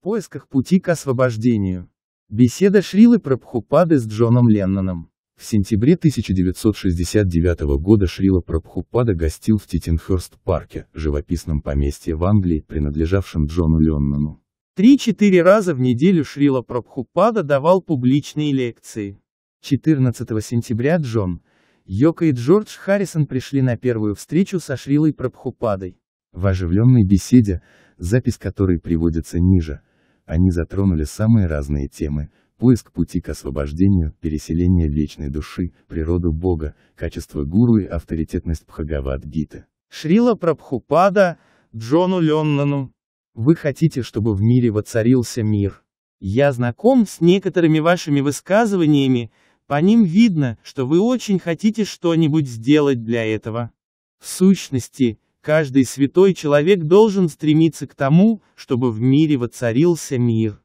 поисках пути к освобождению. Беседа Шрилы Прабхупады с Джоном Ленноном. В сентябре 1969 года Шрила Прабхупада гостил в Титинхерст-парке, живописном поместье в Англии, принадлежавшем Джону Леннону. Три-четыре раза в неделю Шрила Прабхупада давал публичные лекции. 14 сентября Джон, Йока и Джордж Харрисон пришли на первую встречу со Шрилой Прабхупадой. В оживленной беседе, запись которой приводится ниже, они затронули самые разные темы, поиск пути к освобождению, переселение вечной души, природу Бога, качество гуру и авторитетность Пхагавадгиты. Шрила Прабхупада, Джону Леннону. Вы хотите, чтобы в мире воцарился мир? Я знаком с некоторыми вашими высказываниями, по ним видно, что вы очень хотите что-нибудь сделать для этого. В сущности, Каждый святой человек должен стремиться к тому, чтобы в мире воцарился мир.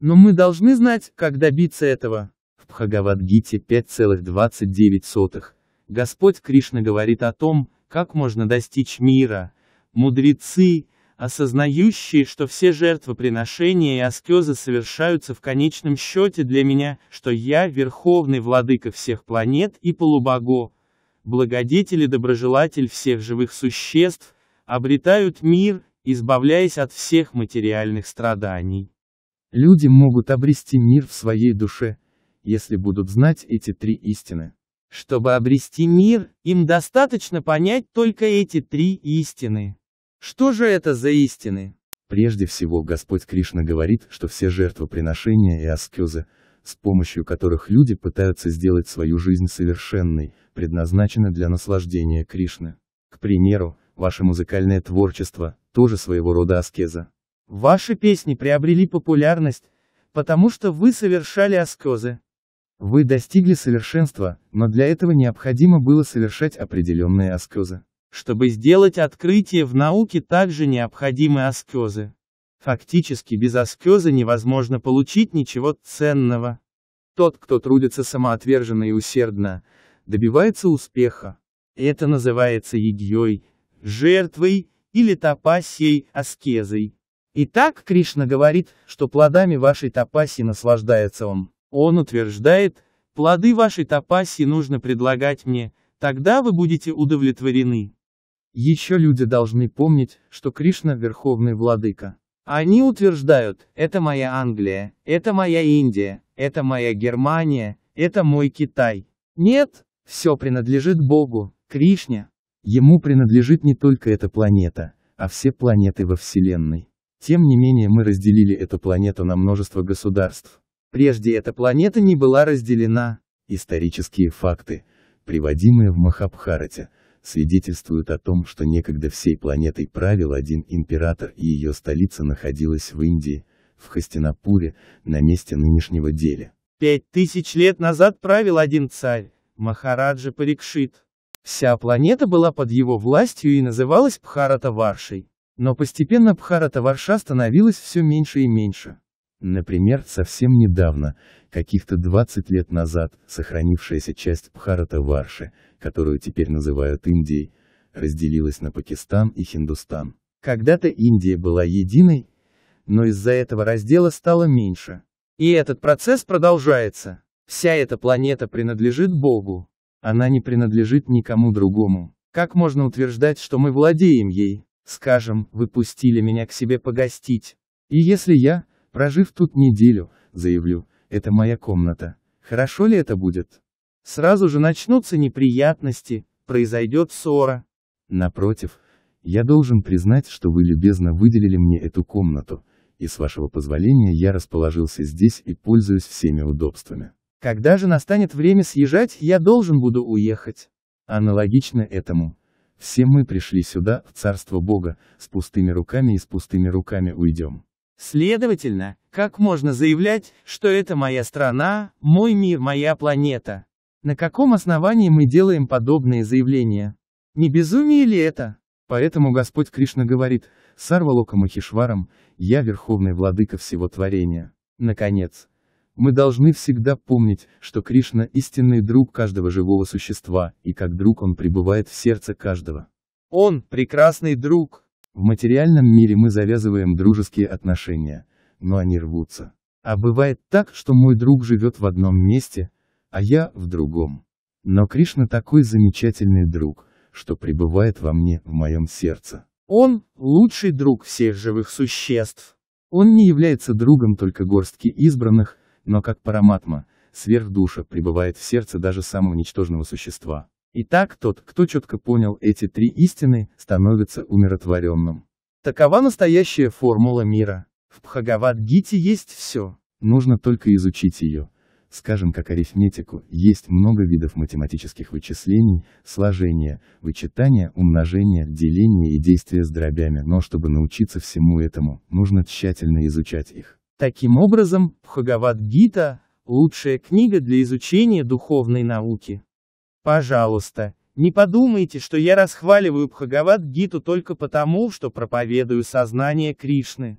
Но мы должны знать, как добиться этого. В Бхагавадгите 5,29. Господь Кришна говорит о том, как можно достичь мира. Мудрецы, осознающие, что все жертвоприношения и аскезы совершаются в конечном счете для меня, что я верховный владыка всех планет и полубогов, благодетель и доброжелатель всех живых существ, обретают мир, избавляясь от всех материальных страданий. Люди могут обрести мир в своей душе, если будут знать эти три истины. Чтобы обрести мир, им достаточно понять только эти три истины. Что же это за истины? Прежде всего, Господь Кришна говорит, что все жертвоприношения и аскезы, с помощью которых люди пытаются сделать свою жизнь совершенной, предназначены для наслаждения Кришны. К примеру, ваше музыкальное творчество, тоже своего рода аскеза. Ваши песни приобрели популярность, потому что вы совершали аскезы. Вы достигли совершенства, но для этого необходимо было совершать определенные аскезы. Чтобы сделать открытие в науке также необходимы аскезы. Фактически без аскеза невозможно получить ничего ценного. Тот, кто трудится самоотверженно и усердно, добивается успеха. Это называется едьей, жертвой или тапасией, аскезой. Итак, Кришна говорит, что плодами вашей тапаси наслаждается он. Он утверждает, плоды вашей тапаси нужно предлагать мне, тогда вы будете удовлетворены. Еще люди должны помнить, что Кришна – Верховный Владыка. Они утверждают, это моя Англия, это моя Индия, это моя Германия, это мой Китай. Нет, все принадлежит Богу, Кришне. Ему принадлежит не только эта планета, а все планеты во Вселенной. Тем не менее мы разделили эту планету на множество государств. Прежде эта планета не была разделена. Исторические факты, приводимые в Махабхарате, свидетельствуют о том, что некогда всей планетой правил один император и ее столица находилась в Индии, в Хастинапуре, на месте нынешнего Дели. Пять тысяч лет назад правил один царь, Махараджа Парикшит. Вся планета была под его властью и называлась Пхарата-Варшей. Но постепенно Пхарата-Варша становилась все меньше и меньше. Например, совсем недавно, каких-то 20 лет назад, сохранившаяся часть Бхарата-Варши, которую теперь называют Индией, разделилась на Пакистан и Хиндустан. Когда-то Индия была единой, но из-за этого раздела стало меньше. И этот процесс продолжается. Вся эта планета принадлежит Богу. Она не принадлежит никому другому. Как можно утверждать, что мы владеем ей? Скажем, вы пустили меня к себе погостить. И если я, Прожив тут неделю, заявлю, это моя комната. Хорошо ли это будет? Сразу же начнутся неприятности, произойдет ссора. Напротив, я должен признать, что вы любезно выделили мне эту комнату, и с вашего позволения я расположился здесь и пользуюсь всеми удобствами. Когда же настанет время съезжать, я должен буду уехать. Аналогично этому. Все мы пришли сюда, в царство Бога, с пустыми руками и с пустыми руками уйдем. Следовательно, как можно заявлять, что это моя страна, мой мир, моя планета? На каком основании мы делаем подобные заявления? Не безумие ли это? Поэтому Господь Кришна говорит, Сарвалока Махишварам, я верховный владыка всего творения. Наконец, мы должны всегда помнить, что Кришна – истинный друг каждого живого существа, и как друг он пребывает в сердце каждого. Он – прекрасный друг. В материальном мире мы завязываем дружеские отношения, но они рвутся. А бывает так, что мой друг живет в одном месте, а я в другом. Но Кришна такой замечательный друг, что пребывает во мне, в моем сердце. Он – лучший друг всех живых существ. Он не является другом только горстки избранных, но как параматма, сверхдуша пребывает в сердце даже самого ничтожного существа. Итак, тот, кто четко понял эти три истины, становится умиротворенным. Такова настоящая формула мира. В Бхагавад-гите есть все. Нужно только изучить ее. Скажем, как арифметику, есть много видов математических вычислений, сложения, вычитания, умножения, деления и действия с дробями, но чтобы научиться всему этому, нужно тщательно изучать их. Таким образом, Бхагавад-гита – лучшая книга для изучения духовной науки. Пожалуйста, не подумайте, что я расхваливаю Бхагават Гиту только потому, что проповедую сознание Кришны.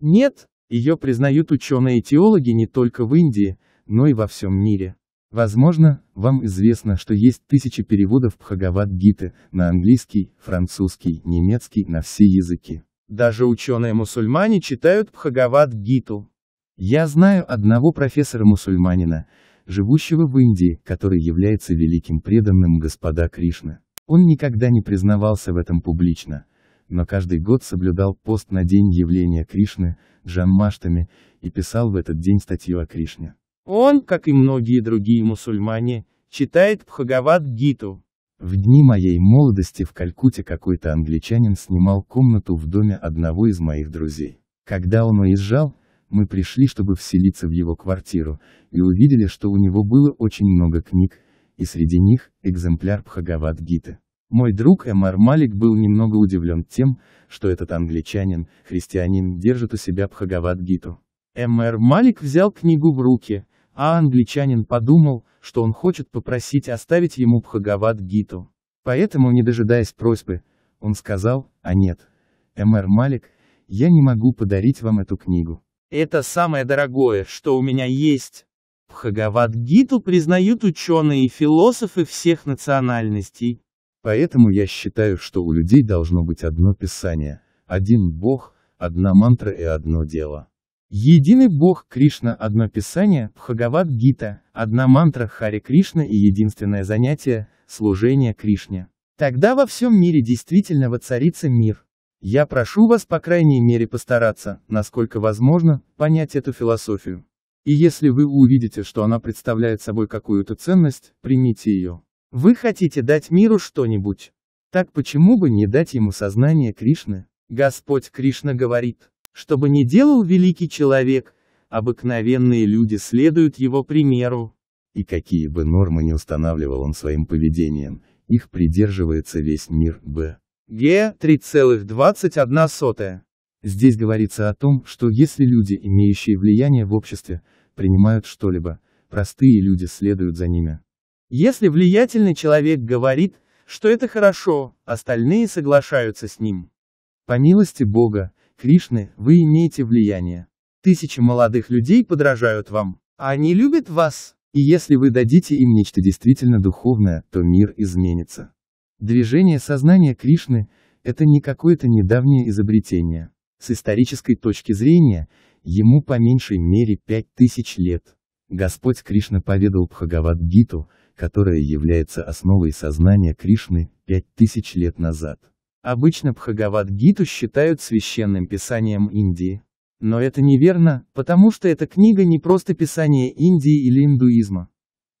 Нет, ее признают ученые теологи не только в Индии, но и во всем мире. Возможно, вам известно, что есть тысячи переводов Бхагават-гиты на английский, французский, немецкий, на все языки. Даже ученые-мусульмане читают Бхагават-гиту. Я знаю одного профессора-мусульманина, живущего в Индии, который является великим преданным господа Кришны. Он никогда не признавался в этом публично, но каждый год соблюдал пост на день явления Кришны, Джаммаштами, и писал в этот день статью о Кришне. Он, как и многие другие мусульмане, читает Пхагават гиту В дни моей молодости в Калькуте какой-то англичанин снимал комнату в доме одного из моих друзей. Когда он уезжал, мы пришли, чтобы вселиться в его квартиру, и увидели, что у него было очень много книг, и среди них, экземпляр Пхагават Гиты. Мой друг Эмар Малик был немного удивлен тем, что этот англичанин, христианин, держит у себя Пхагават Гиту. Эмар Малик взял книгу в руки, а англичанин подумал, что он хочет попросить оставить ему Пхагават Гиту. Поэтому, не дожидаясь просьбы, он сказал, а нет, Эмар Малик, я не могу подарить вам эту книгу. Это самое дорогое, что у меня есть. Бхагават-гиту признают ученые и философы всех национальностей. Поэтому я считаю, что у людей должно быть одно писание, один Бог, одна мантра и одно дело. Единый Бог Кришна – одно писание, Бхагават Гита, одна мантра Хари Кришна и единственное занятие – служение Кришне. Тогда во всем мире действительно воцарится мир. Я прошу вас по крайней мере постараться, насколько возможно, понять эту философию. И если вы увидите, что она представляет собой какую-то ценность, примите ее. Вы хотите дать миру что-нибудь? Так почему бы не дать ему сознание Кришны? Господь Кришна говорит, чтобы не делал великий человек, обыкновенные люди следуют его примеру. И какие бы нормы не устанавливал он своим поведением, их придерживается весь мир, б. Г. 3,21. Здесь говорится о том, что если люди, имеющие влияние в обществе, принимают что-либо, простые люди следуют за ними. Если влиятельный человек говорит, что это хорошо, остальные соглашаются с ним. По милости Бога, Кришны, вы имеете влияние. Тысячи молодых людей подражают вам, а они любят вас. И если вы дадите им нечто действительно духовное, то мир изменится. Движение сознания Кришны – это не какое-то недавнее изобретение. С исторической точки зрения, ему по меньшей мере пять тысяч лет. Господь Кришна поведал Бхагавад-гиту, которая является основой сознания Кришны пять тысяч лет назад. Обычно Бхагавад-гиту считают священным писанием Индии. Но это неверно, потому что эта книга не просто писание Индии или индуизма.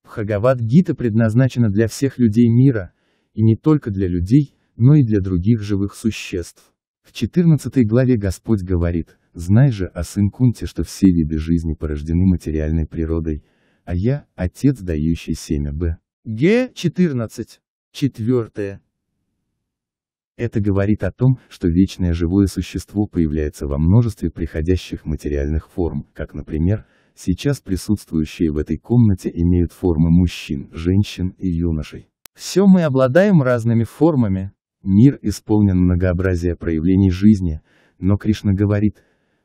Бхагавад-гита предназначена для всех людей мира, и не только для людей, но и для других живых существ. В 14 главе Господь говорит, «Знай же о сын Кунте, что все виды жизни порождены материальной природой, а я – отец, дающий семя Б». Г. 14. 4. Это говорит о том, что вечное живое существо появляется во множестве приходящих материальных форм, как, например, сейчас присутствующие в этой комнате имеют формы мужчин, женщин и юношей. Все мы обладаем разными формами, мир исполнен многообразия проявлений жизни, но Кришна говорит,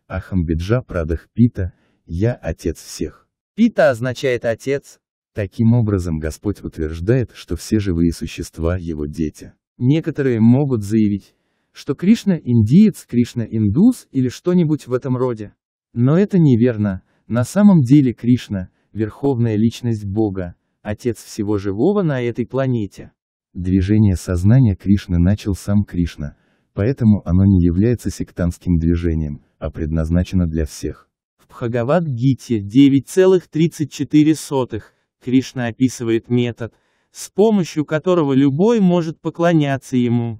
Ахамбиджа Прадах Пита, я отец всех. Пита означает отец. Таким образом Господь утверждает, что все живые существа его дети. Некоторые могут заявить, что Кришна индиец, Кришна индус или что-нибудь в этом роде. Но это неверно, на самом деле Кришна – верховная личность Бога, отец всего живого на этой планете. Движение сознания Кришны начал сам Кришна, поэтому оно не является сектантским движением, а предназначено для всех. В Бхагавад-гите 9,34 Кришна описывает метод, с помощью которого любой может поклоняться ему.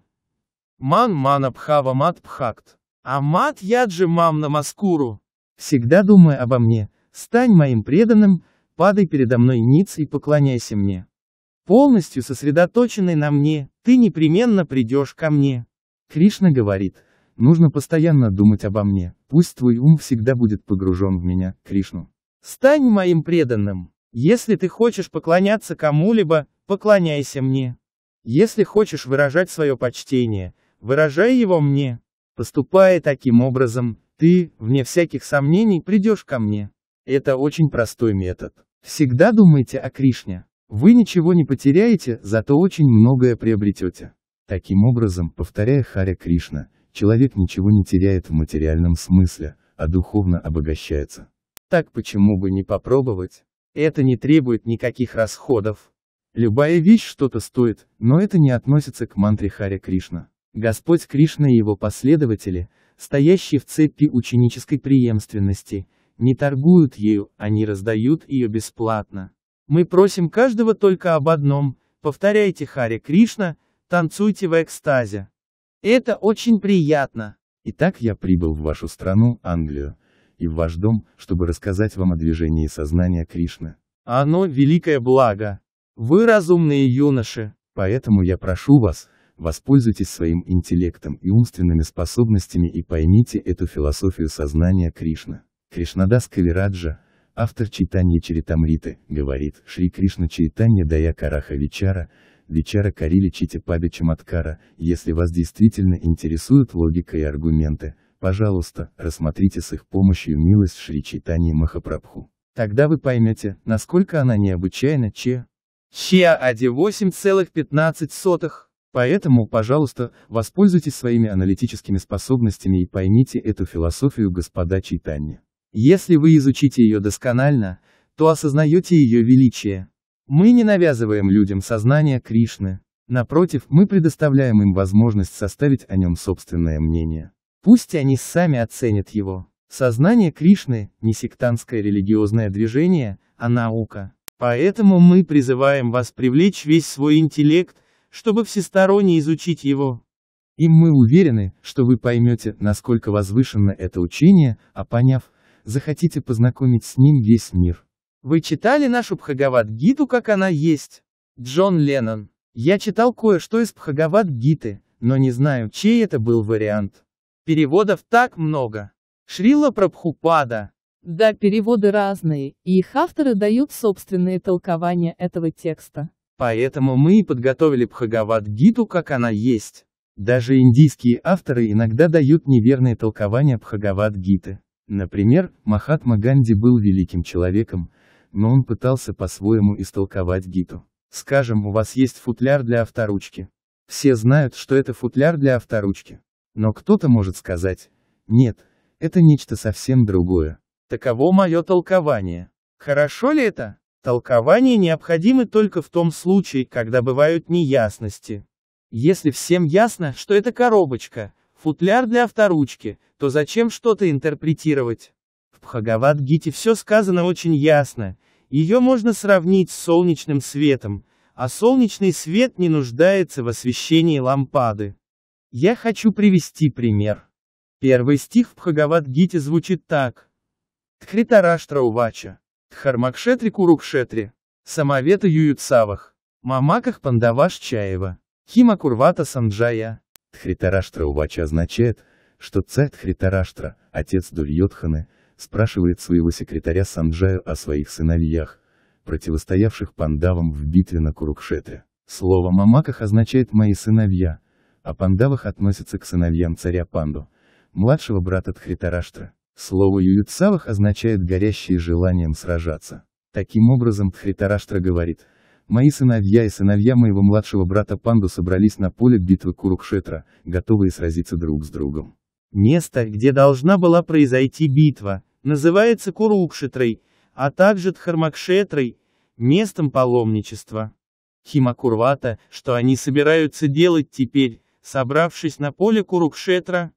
Ман манабхава мат пхакт, А мат яджи мам намаскуру. Всегда думай обо мне, стань моим преданным, падай передо мной ниц и поклоняйся мне. Полностью сосредоточенный на мне, ты непременно придешь ко мне. Кришна говорит, нужно постоянно думать обо мне, пусть твой ум всегда будет погружен в меня, Кришну. Стань моим преданным. Если ты хочешь поклоняться кому-либо, поклоняйся мне. Если хочешь выражать свое почтение, выражай его мне. Поступая таким образом, ты, вне всяких сомнений, придешь ко мне. Это очень простой метод. Всегда думайте о Кришне. Вы ничего не потеряете, зато очень многое приобретете. Таким образом, повторяя Харя Кришна, человек ничего не теряет в материальном смысле, а духовно обогащается. Так почему бы не попробовать? Это не требует никаких расходов. Любая вещь что-то стоит, но это не относится к мантре Харя Кришна. Господь Кришна и его последователи, стоящие в цепи ученической преемственности, не торгуют ею, они а раздают ее бесплатно. Мы просим каждого только об одном, повторяйте Харе Кришна, танцуйте в экстазе. Это очень приятно. Итак, я прибыл в вашу страну, Англию, и в ваш дом, чтобы рассказать вам о движении сознания Кришны. Оно – великое благо. Вы разумные юноши. Поэтому я прошу вас, воспользуйтесь своим интеллектом и умственными способностями и поймите эту философию сознания Кришны. Кришнадас Кавираджа, автор читания Чаритамриты, говорит, Шри Кришна Чайтанья Дая Караха Вичара, Вичара Карили Читипаби Чаматкара, если вас действительно интересуют логика и аргументы, пожалуйста, рассмотрите с их помощью милость Шри Чайтани Махапрабху. Тогда вы поймете, насколько она необычайна Че. Чья Ади 8,15. Поэтому, пожалуйста, воспользуйтесь своими аналитическими способностями и поймите эту философию господа Чайтанья. Если вы изучите ее досконально, то осознаете ее величие. Мы не навязываем людям сознание Кришны. Напротив, мы предоставляем им возможность составить о нем собственное мнение. Пусть они сами оценят его. Сознание Кришны – не сектантское религиозное движение, а наука. Поэтому мы призываем вас привлечь весь свой интеллект, чтобы всесторонне изучить его. И мы уверены, что вы поймете, насколько возвышенно это учение, а поняв, захотите познакомить с ним весь мир. Вы читали нашу Бхагават-гиту, как она есть? Джон Леннон. Я читал кое-что из Бхагават-гиты, но не знаю, чей это был вариант. Переводов так много. Шрила Прабхупада. Да, переводы разные, и их авторы дают собственные толкования этого текста. Поэтому мы и подготовили Бхагават-гиту, как она есть. Даже индийские авторы иногда дают неверные толкования Бхагават-гиты. Например, Махатма Ганди был великим человеком, но он пытался по-своему истолковать Гиту. Скажем, у вас есть футляр для авторучки. Все знают, что это футляр для авторучки. Но кто-то может сказать, нет, это нечто совсем другое. Таково мое толкование. Хорошо ли это? Толкование необходимы только в том случае, когда бывают неясности. Если всем ясно, что это коробочка, футляр для авторучки, то зачем что-то интерпретировать? В Бхагавад-гите все сказано очень ясно, ее можно сравнить с солнечным светом, а солнечный свет не нуждается в освещении лампады. Я хочу привести пример. Первый стих в Бхагавад-гите звучит так. Тхритараштра увача. Тхармакшетри курукшетри. самавета юют савах, Мамаках пандаваш чаева. Хима курвата санджая. Тхритараштра Увача означает, что царь Тхритараштра, отец Дурьотханы, спрашивает своего секретаря Санджая о своих сыновьях, противостоявших пандавам в битве на Курукшетре. Слово «мамаках» означает «мои сыновья», а пандавах относится к сыновьям царя Панду, младшего брата Тхритараштра. Слово юютсавах означает «горящие желанием сражаться». Таким образом Тхритараштра говорит – Мои сыновья и сыновья моего младшего брата Панду собрались на поле битвы Курукшетра, готовые сразиться друг с другом. Место, где должна была произойти битва, называется Курукшетрой, а также Дхармакшетрой, местом паломничества. Химакурвата, что они собираются делать теперь, собравшись на поле Курукшетра?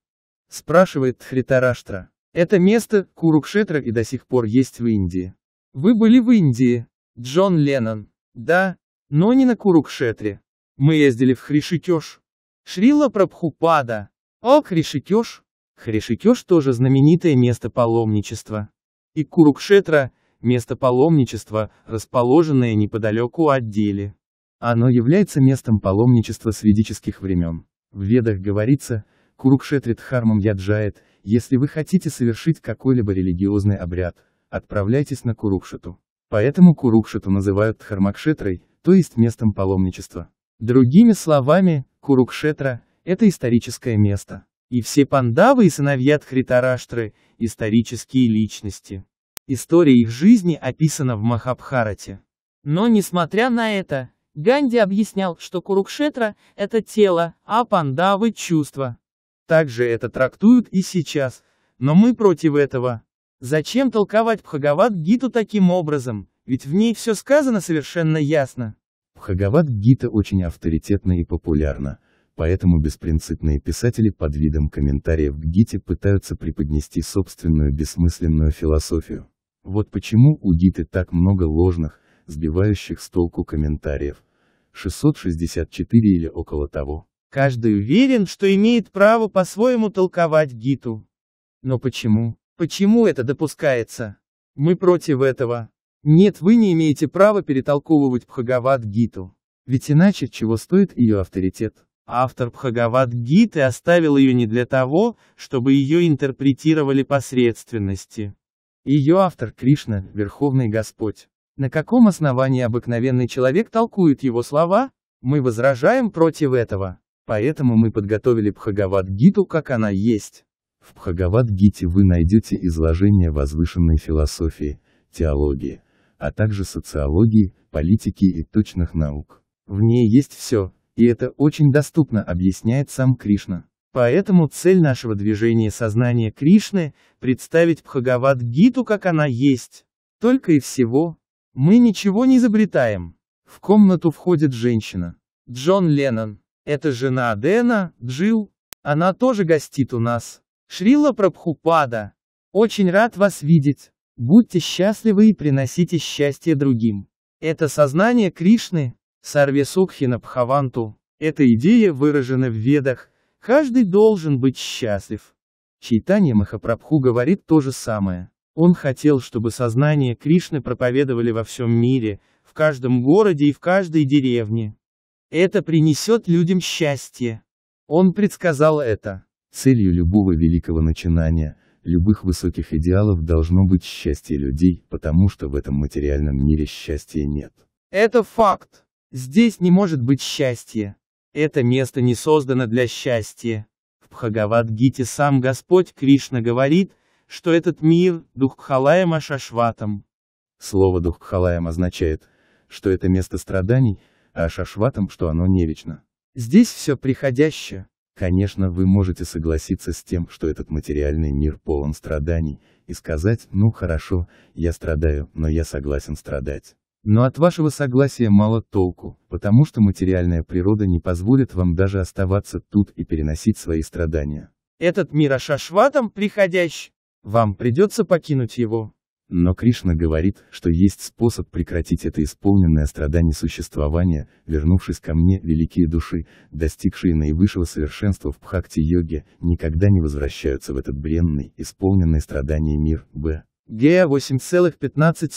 Спрашивает Хритараштра. Это место, Курукшетра и до сих пор есть в Индии. Вы были в Индии, Джон Леннон. Да, но не на Курукшетре. Мы ездили в Хришикеш. Шрила Прабхупада. О, Хришикеш. Хришикеш тоже знаменитое место паломничества. И Курукшетра – место паломничества, расположенное неподалеку от Дели. Оно является местом паломничества с ведических времен. В Ведах говорится, Курукшетрит Хармам Яджает, если вы хотите совершить какой-либо религиозный обряд, отправляйтесь на Курукшету. Поэтому Курукшету называют Дхармакшетрой, то есть местом паломничества. Другими словами, Курукшетра – это историческое место. И все пандавы и сыновья Тхритараштры – исторические личности. История их жизни описана в Махабхарате. Но несмотря на это, Ганди объяснял, что Курукшетра – это тело, а пандавы – чувства. Также это трактуют и сейчас, но мы против этого. Зачем толковать Бхагават-гиту таким образом, ведь в ней все сказано совершенно ясно. Бхагават-гита очень авторитетна и популярна, поэтому беспринципные писатели под видом комментариев к гите пытаются преподнести собственную бессмысленную философию. Вот почему у гиты так много ложных, сбивающих с толку комментариев. 664 или около того. Каждый уверен, что имеет право по-своему толковать гиту. Но почему? Почему это допускается? Мы против этого. Нет, вы не имеете права перетолковывать Пхагавад-гиту. Ведь иначе чего стоит ее авторитет? Автор Пхагавад-гиты оставил ее не для того, чтобы ее интерпретировали посредственности. Ее автор Кришна, Верховный Господь. На каком основании обыкновенный человек толкует его слова? Мы возражаем против этого. Поэтому мы подготовили Пхагавад-гиту, как она есть. В Бхагавад-гите вы найдете изложение возвышенной философии, теологии, а также социологии, политики и точных наук. В ней есть все, и это очень доступно объясняет сам Кришна. Поэтому цель нашего движения сознания Кришны – представить Бхагавад-гиту, как она есть. Только и всего. Мы ничего не изобретаем. В комнату входит женщина. Джон Леннон. Это жена Дэна, Джил. Она тоже гостит у нас. Шрила Прабхупада, очень рад вас видеть. Будьте счастливы и приносите счастье другим. Это сознание Кришны, Сарвесукхина Пхаванту, эта идея выражена в Ведах, каждый должен быть счастлив. Чайтанья Махапрабху говорит то же самое. Он хотел, чтобы сознание Кришны проповедовали во всем мире, в каждом городе и в каждой деревне. Это принесет людям счастье. Он предсказал это. Целью любого великого начинания, любых высоких идеалов должно быть счастье людей, потому что в этом материальном мире счастья нет. Это факт. Здесь не может быть счастья. Это место не создано для счастья. В Бхагавад-гите сам Господь Кришна говорит, что этот мир – Духхалаем ашашватам. Слово Духхалаем означает, что это место страданий, а ашашватам, что оно не вечно. Здесь все приходящее. Конечно, вы можете согласиться с тем, что этот материальный мир полон страданий, и сказать, ну хорошо, я страдаю, но я согласен страдать. Но от вашего согласия мало толку, потому что материальная природа не позволит вам даже оставаться тут и переносить свои страдания. Этот мир ашашватом приходящий, вам придется покинуть его. Но Кришна говорит, что есть способ прекратить это исполненное страдание существования, вернувшись ко мне, великие души, достигшие наивысшего совершенства в пхакти йоге никогда не возвращаются в этот бренный, исполненный страданий мир, б. Гея 8,15.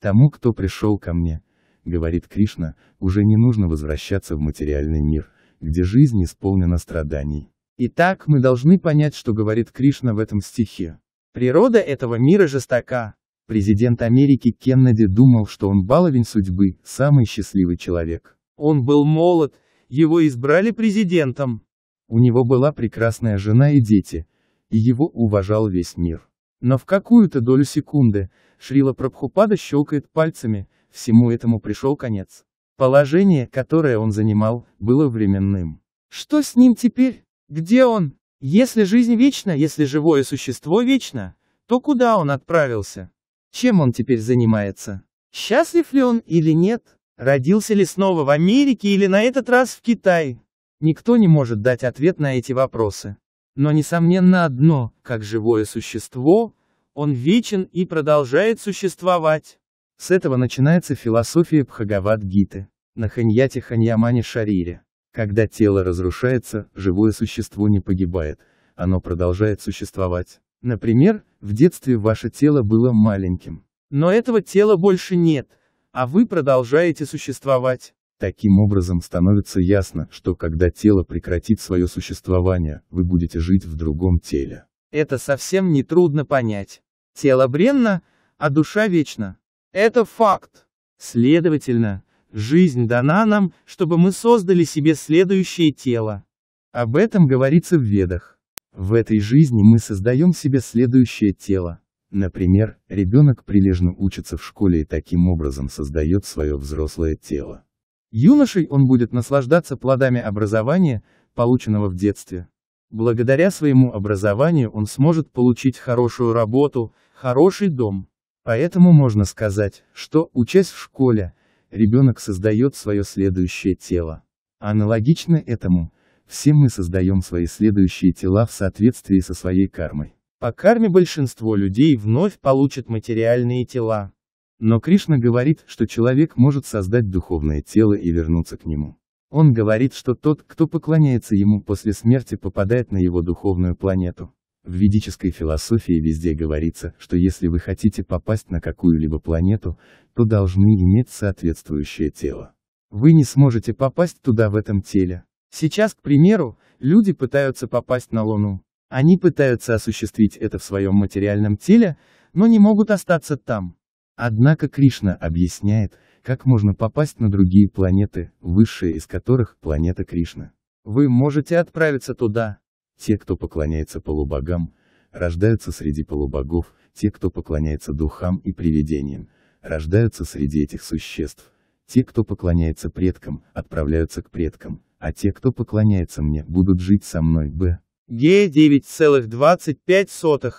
Тому, кто пришел ко мне, говорит Кришна, уже не нужно возвращаться в материальный мир, где жизнь исполнена страданий. Итак, мы должны понять, что говорит Кришна в этом стихе. Природа этого мира жестока. Президент Америки Кеннеди думал, что он баловень судьбы, самый счастливый человек. Он был молод, его избрали президентом. У него была прекрасная жена и дети, и его уважал весь мир. Но в какую-то долю секунды, Шрила Прабхупада щелкает пальцами, всему этому пришел конец. Положение, которое он занимал, было временным. Что с ним теперь? Где он? Если жизнь вечна, если живое существо вечно, то куда он отправился? Чем он теперь занимается? Счастлив ли он или нет? Родился ли снова в Америке или на этот раз в Китае? Никто не может дать ответ на эти вопросы. Но несомненно одно, как живое существо, он вечен и продолжает существовать. С этого начинается философия Бхагавад-гиты. На ханьяте ханьямане шарире. Когда тело разрушается, живое существо не погибает, оно продолжает существовать. Например, в детстве ваше тело было маленьким. Но этого тела больше нет, а вы продолжаете существовать. Таким образом становится ясно, что когда тело прекратит свое существование, вы будете жить в другом теле. Это совсем не трудно понять. Тело бренно, а душа вечна. Это факт. Следовательно, Жизнь дана нам, чтобы мы создали себе следующее тело. Об этом говорится в Ведах. В этой жизни мы создаем себе следующее тело. Например, ребенок прилежно учится в школе и таким образом создает свое взрослое тело. Юношей он будет наслаждаться плодами образования, полученного в детстве. Благодаря своему образованию он сможет получить хорошую работу, хороший дом. Поэтому можно сказать, что, учась в школе, ребенок создает свое следующее тело. Аналогично этому, все мы создаем свои следующие тела в соответствии со своей кармой. По карме большинство людей вновь получат материальные тела. Но Кришна говорит, что человек может создать духовное тело и вернуться к нему. Он говорит, что тот, кто поклоняется ему после смерти попадает на его духовную планету. В ведической философии везде говорится, что если вы хотите попасть на какую-либо планету, то должны иметь соответствующее тело. Вы не сможете попасть туда в этом теле. Сейчас, к примеру, люди пытаются попасть на Луну. Они пытаются осуществить это в своем материальном теле, но не могут остаться там. Однако Кришна объясняет, как можно попасть на другие планеты, высшая из которых – планета Кришна. Вы можете отправиться туда, те, кто поклоняется полубогам, рождаются среди полубогов, те, кто поклоняется духам и привидениям, рождаются среди этих существ. Те, кто поклоняется предкам, отправляются к предкам, а те, кто поклоняется мне, будут жить со мной. Б. Г. 9,25.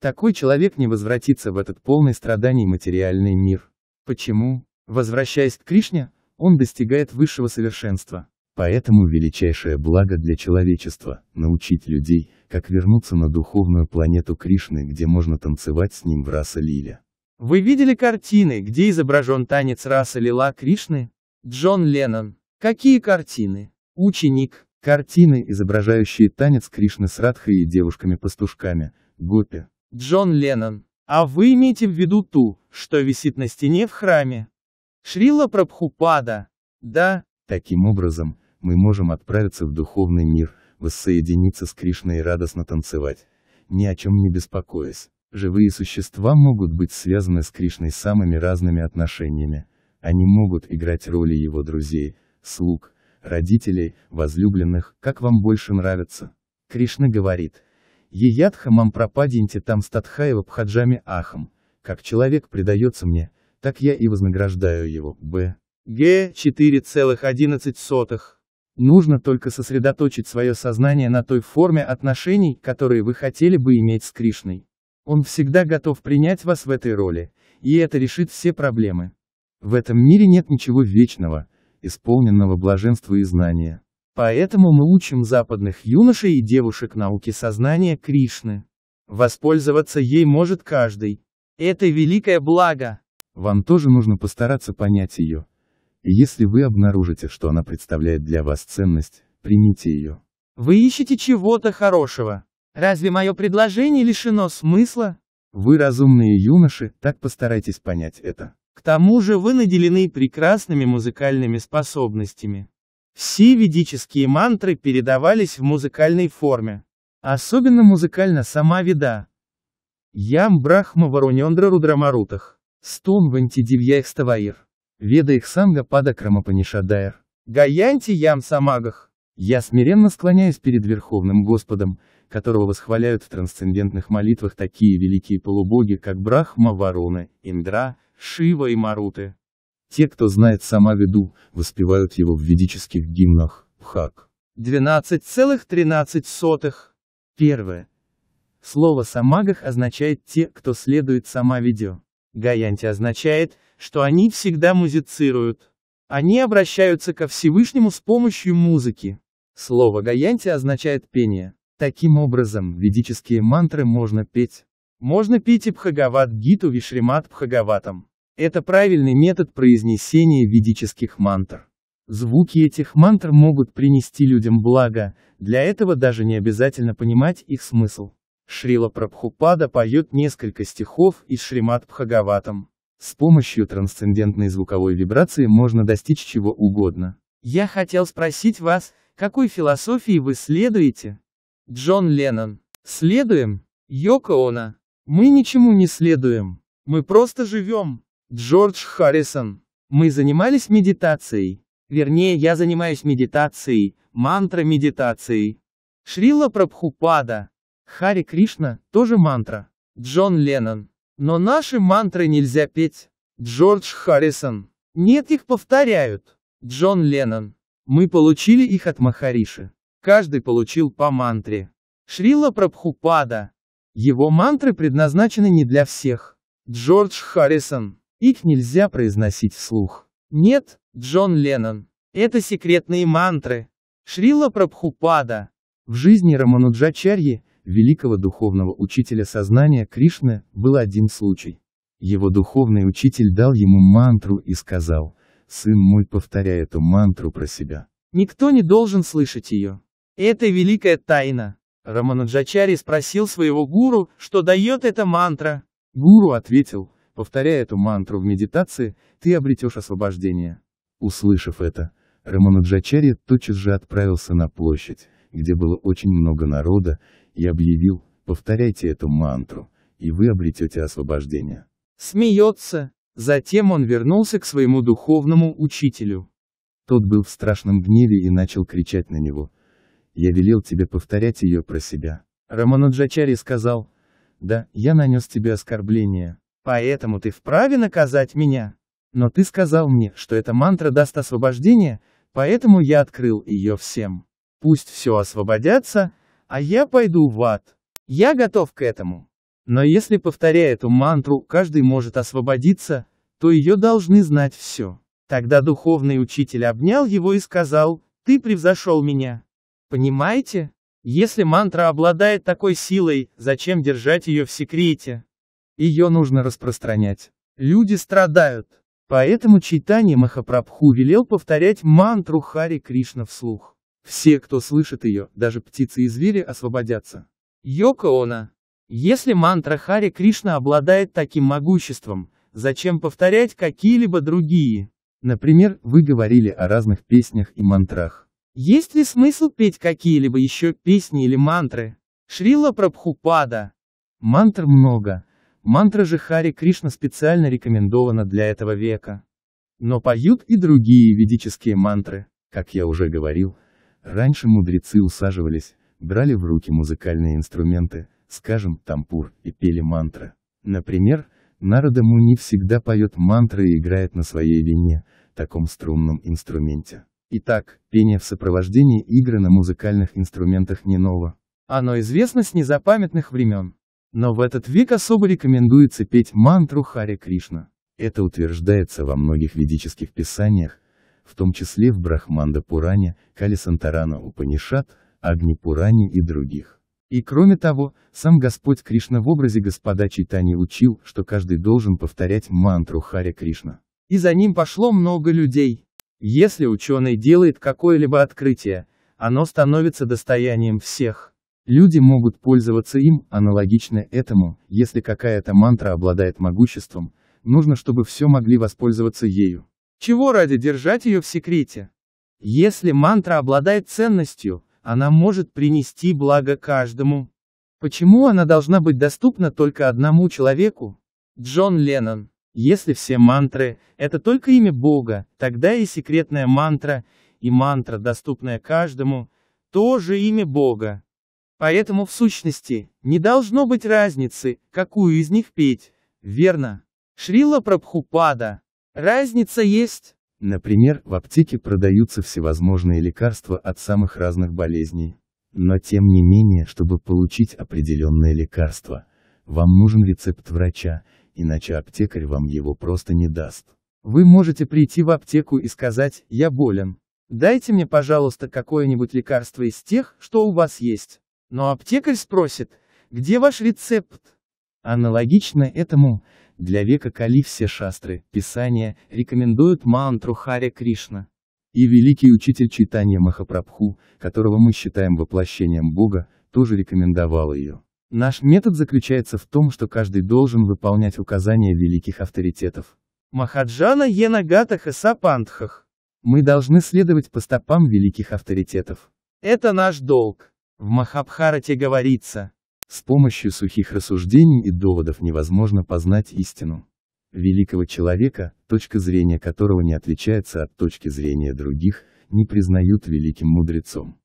Такой человек не возвратится в этот полный страданий материальный мир. Почему? Возвращаясь к Кришне, он достигает высшего совершенства. Поэтому величайшее благо для человечества – научить людей, как вернуться на духовную планету Кришны, где можно танцевать с ним в раса Лиля. Вы видели картины, где изображен танец раса Лила Кришны? Джон Леннон. Какие картины? Ученик. Картины, изображающие танец Кришны с Радхой и девушками-пастушками. Гопи. Джон Леннон. А вы имеете в виду ту, что висит на стене в храме? Шрила Прабхупада. Да. Таким образом, мы можем отправиться в духовный мир, воссоединиться с Кришной и радостно танцевать, ни о чем не беспокоясь. Живые существа могут быть связаны с Кришной самыми разными отношениями, они могут играть роли его друзей, слуг, родителей, возлюбленных, как вам больше нравится. Кришна говорит, «Еядха мам пропадинте там статхаева пхаджами ахам, как человек предается мне, так я и вознаграждаю его». Б. Г. 4,11. Нужно только сосредоточить свое сознание на той форме отношений, которые вы хотели бы иметь с Кришной. Он всегда готов принять вас в этой роли, и это решит все проблемы. В этом мире нет ничего вечного, исполненного блаженства и знания. Поэтому мы учим западных юношей и девушек науки сознания Кришны. Воспользоваться ей может каждый. Это великое благо. Вам тоже нужно постараться понять ее, если вы обнаружите, что она представляет для вас ценность, примите ее. Вы ищете чего-то хорошего. Разве мое предложение лишено смысла? Вы разумные юноши, так постарайтесь понять это. К тому же вы наделены прекрасными музыкальными способностями. Все ведические мантры передавались в музыкальной форме. Особенно музыкальна сама вида. Ям Брахма Воронендра Рудрамарутах. Стон Вантидивьяйхставаир. Веда их санга пада крамапанишадая. Гаянти ям самагах. Я смиренно склоняюсь перед Верховным Господом, которого восхваляют в трансцендентных молитвах такие великие полубоги, как Брахма, Варуна, Индра, Шива и Маруты. Те, кто знает сама Веду, воспевают его в ведических гимнах, Пхак. 12,13. Первое. Слово «самагах» означает «те, кто следует сама видео». Гаянти означает, что они всегда музицируют. Они обращаются ко Всевышнему с помощью музыки. Слово Гаянти означает пение. Таким образом, ведические мантры можно петь. Можно петь и Пхагават Гиту Вишримат Пхагаватам. Это правильный метод произнесения ведических мантр. Звуки этих мантр могут принести людям благо, для этого даже не обязательно понимать их смысл. Шрила Прабхупада поет несколько стихов из Шримат Бхагаватам. С помощью трансцендентной звуковой вибрации можно достичь чего угодно. Я хотел спросить вас, какой философии вы следуете? Джон Леннон. Следуем. Йоко Оно. Мы ничему не следуем. Мы просто живем. Джордж Харрисон. Мы занимались медитацией. Вернее, я занимаюсь медитацией, мантра-медитацией. Шрила Прабхупада. Хари Кришна – тоже мантра. Джон Леннон. Но наши мантры нельзя петь. Джордж Харрисон. Нет, их повторяют. Джон Леннон. Мы получили их от Махариши. Каждый получил по мантре. Шрила Прабхупада. Его мантры предназначены не для всех. Джордж Харрисон. Их нельзя произносить вслух. Нет, Джон Леннон. Это секретные мантры. Шрила Прабхупада. В жизни Рамануджачарьи – великого духовного учителя сознания Кришны, был один случай. Его духовный учитель дал ему мантру и сказал, «Сын мой, повторяй эту мантру про себя». Никто не должен слышать ее. Это великая тайна. Раманаджачари спросил своего гуру, что дает эта мантра. Гуру ответил, повторяя эту мантру в медитации, ты обретешь освобождение. Услышав это, Раманаджачари тотчас же отправился на площадь, где было очень много народа, и объявил, повторяйте эту мантру, и вы обретете освобождение. Смеется. Затем он вернулся к своему духовному учителю. Тот был в страшном гневе и начал кричать на него. Я велел тебе повторять ее про себя. Рамануджачари сказал, да, я нанес тебе оскорбление. Поэтому ты вправе наказать меня. Но ты сказал мне, что эта мантра даст освобождение, поэтому я открыл ее всем. Пусть все освободятся, а я пойду в ад. Я готов к этому. Но если, повторяя эту мантру, каждый может освободиться, то ее должны знать все. Тогда духовный учитель обнял его и сказал, «Ты превзошел меня». Понимаете? Если мантра обладает такой силой, зачем держать ее в секрете? Ее нужно распространять. Люди страдают. Поэтому читание Махапрабху велел повторять мантру Хари Кришна вслух. Все, кто слышит ее, даже птицы и звери, освободятся. Йоко Оно. Если мантра Хари Кришна обладает таким могуществом, зачем повторять какие-либо другие? Например, вы говорили о разных песнях и мантрах. Есть ли смысл петь какие-либо еще песни или мантры? Шрила Прабхупада. Мантр много. Мантра же Хари Кришна специально рекомендована для этого века. Но поют и другие ведические мантры, как я уже говорил, Раньше мудрецы усаживались, брали в руки музыкальные инструменты, скажем, тампур, и пели мантры. Например, Народа Муни всегда поет мантры и играет на своей вине, таком струнном инструменте. Итак, пение в сопровождении игры на музыкальных инструментах не ново. Оно известно с незапамятных времен. Но в этот век особо рекомендуется петь мантру Харе Кришна. Это утверждается во многих ведических писаниях, в том числе в Брахманда Пуране, Кали Сантарана Упанишат, Агни Пуране и других. И кроме того, сам Господь Кришна в образе Господа Чайтани учил, что каждый должен повторять мантру Харя Кришна. И за ним пошло много людей. Если ученый делает какое-либо открытие, оно становится достоянием всех. Люди могут пользоваться им, аналогично этому, если какая-то мантра обладает могуществом, нужно чтобы все могли воспользоваться ею. Чего ради держать ее в секрете? Если мантра обладает ценностью, она может принести благо каждому. Почему она должна быть доступна только одному человеку? Джон Леннон. Если все мантры – это только имя Бога, тогда и секретная мантра, и мантра, доступная каждому, тоже имя Бога. Поэтому в сущности, не должно быть разницы, какую из них петь. Верно. Шрила Прабхупада Разница есть. Например, в аптеке продаются всевозможные лекарства от самых разных болезней. Но тем не менее, чтобы получить определенное лекарство, вам нужен рецепт врача, иначе аптекарь вам его просто не даст. Вы можете прийти в аптеку и сказать «я болен». Дайте мне, пожалуйста, какое-нибудь лекарство из тех, что у вас есть. Но аптекарь спросит, где ваш рецепт? Аналогично этому, для века Кали все шастры, писания, рекомендуют мантру Харе Кришна. И великий учитель читания Махапрабху, которого мы считаем воплощением Бога, тоже рекомендовал ее. Наш метод заключается в том, что каждый должен выполнять указания великих авторитетов. Махаджана Енагата Хасапантхах. Мы должны следовать по стопам великих авторитетов. Это наш долг. В Махабхарате говорится, с помощью сухих рассуждений и доводов невозможно познать истину. Великого человека, точка зрения которого не отличается от точки зрения других, не признают великим мудрецом.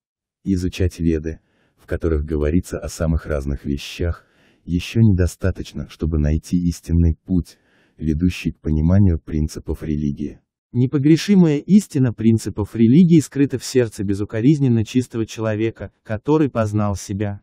Изучать веды, в которых говорится о самых разных вещах, еще недостаточно, чтобы найти истинный путь, ведущий к пониманию принципов религии. Непогрешимая истина принципов религии скрыта в сердце безукоризненно чистого человека, который познал себя.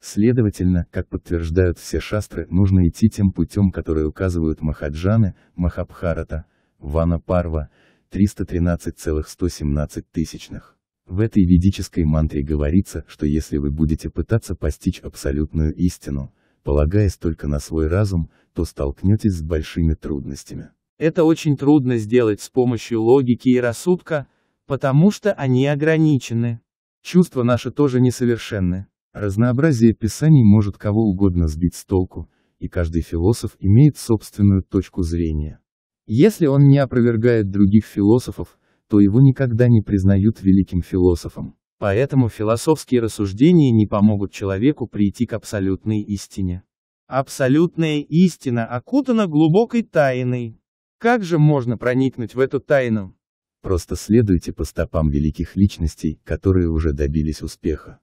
Следовательно, как подтверждают все шастры, нужно идти тем путем, который указывают Махаджаны, Махабхарата, Вана Парва, 313,117 тысячных. В этой ведической мантре говорится, что если вы будете пытаться постичь абсолютную истину, полагаясь только на свой разум, то столкнетесь с большими трудностями. Это очень трудно сделать с помощью логики и рассудка, потому что они ограничены. Чувства наши тоже несовершенны. Разнообразие писаний может кого угодно сбить с толку, и каждый философ имеет собственную точку зрения. Если он не опровергает других философов, то его никогда не признают великим философом. Поэтому философские рассуждения не помогут человеку прийти к абсолютной истине. Абсолютная истина окутана глубокой тайной. Как же можно проникнуть в эту тайну? Просто следуйте по стопам великих личностей, которые уже добились успеха.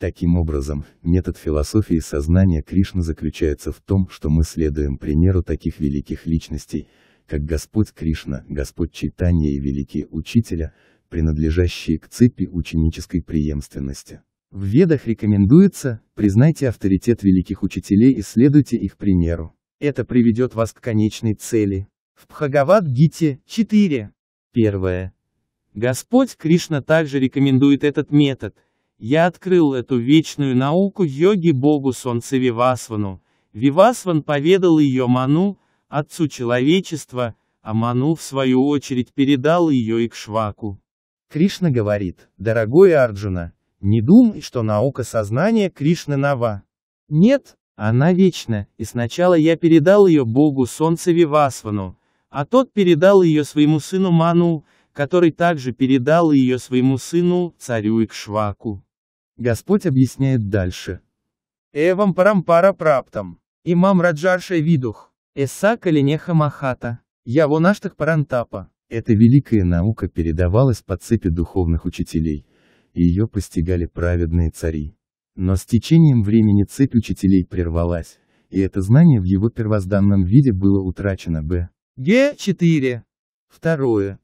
Таким образом, метод философии сознания Кришны заключается в том, что мы следуем примеру таких великих личностей, как Господь Кришна, Господь Чайтанья и Великие Учителя, принадлежащие к цепи ученической преемственности. В Ведах рекомендуется, признайте авторитет великих учителей и следуйте их примеру. Это приведет вас к конечной цели. В Пхагават гите 4. Первое. Господь Кришна также рекомендует этот метод – я открыл эту вечную науку йоги богу солнца Вивасвану. Вивасван поведал ее Ману, отцу человечества, а Ману в свою очередь передал ее Икшваку. Кришна говорит, дорогой Арджуна, не думай, что наука сознания Кришны нова. Нет, она вечна, и сначала я передал ее богу солнца Вивасвану, а тот передал ее своему сыну Ману, который также передал ее своему сыну, царю Икшваку. Господь объясняет дальше. Эвам парампара праптам. Имам Раджарша видух. Эса калинеха махата. Яво наштах парантапа. Эта великая наука передавалась по цепи духовных учителей, и ее постигали праведные цари. Но с течением времени цепь учителей прервалась, и это знание в его первозданном виде было утрачено б. Г4. Второе.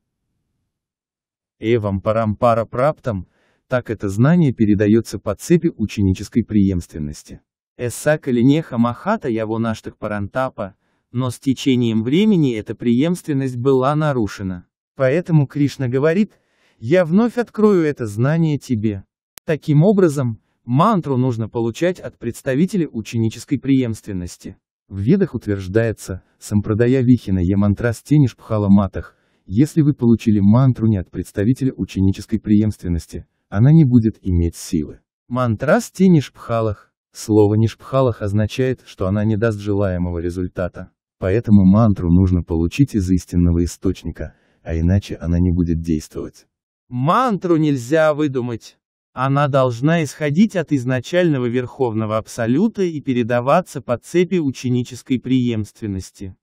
Эвам парампара праптам, так это знание передается по цепи ученической преемственности. Эсак Эса Калинеха Махата Явонаштах Парантапа, но с течением времени эта преемственность была нарушена. Поэтому Кришна говорит, я вновь открою это знание тебе. Таким образом, мантру нужно получать от представителей ученической преемственности. В ведах утверждается, сампрадая вихина я мантра стенишь пхала матах, если вы получили мантру не от представителя ученической преемственности, она не будет иметь силы. Мантрасти нишпхалах. Слово нишпхалах означает, что она не даст желаемого результата. Поэтому мантру нужно получить из истинного источника, а иначе она не будет действовать. Мантру нельзя выдумать. Она должна исходить от изначального Верховного Абсолюта и передаваться по цепи ученической преемственности.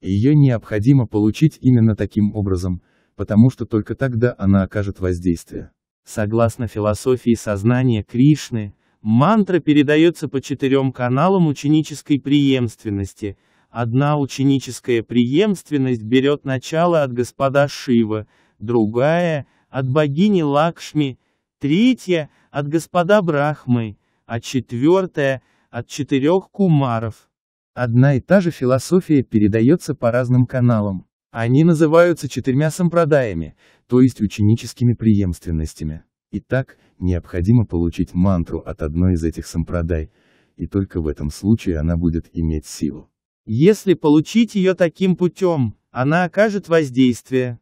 Ее необходимо получить именно таким образом, потому что только тогда она окажет воздействие. Согласно философии сознания Кришны, мантра передается по четырем каналам ученической преемственности. Одна ученическая преемственность берет начало от господа Шива, другая – от богини Лакшми, третья – от господа Брахмы, а четвертая – от четырех кумаров. Одна и та же философия передается по разным каналам. Они называются четырьмя сампрадаями, то есть ученическими преемственностями. Итак, необходимо получить мантру от одной из этих сампрадай, и только в этом случае она будет иметь силу. Если получить ее таким путем, она окажет воздействие.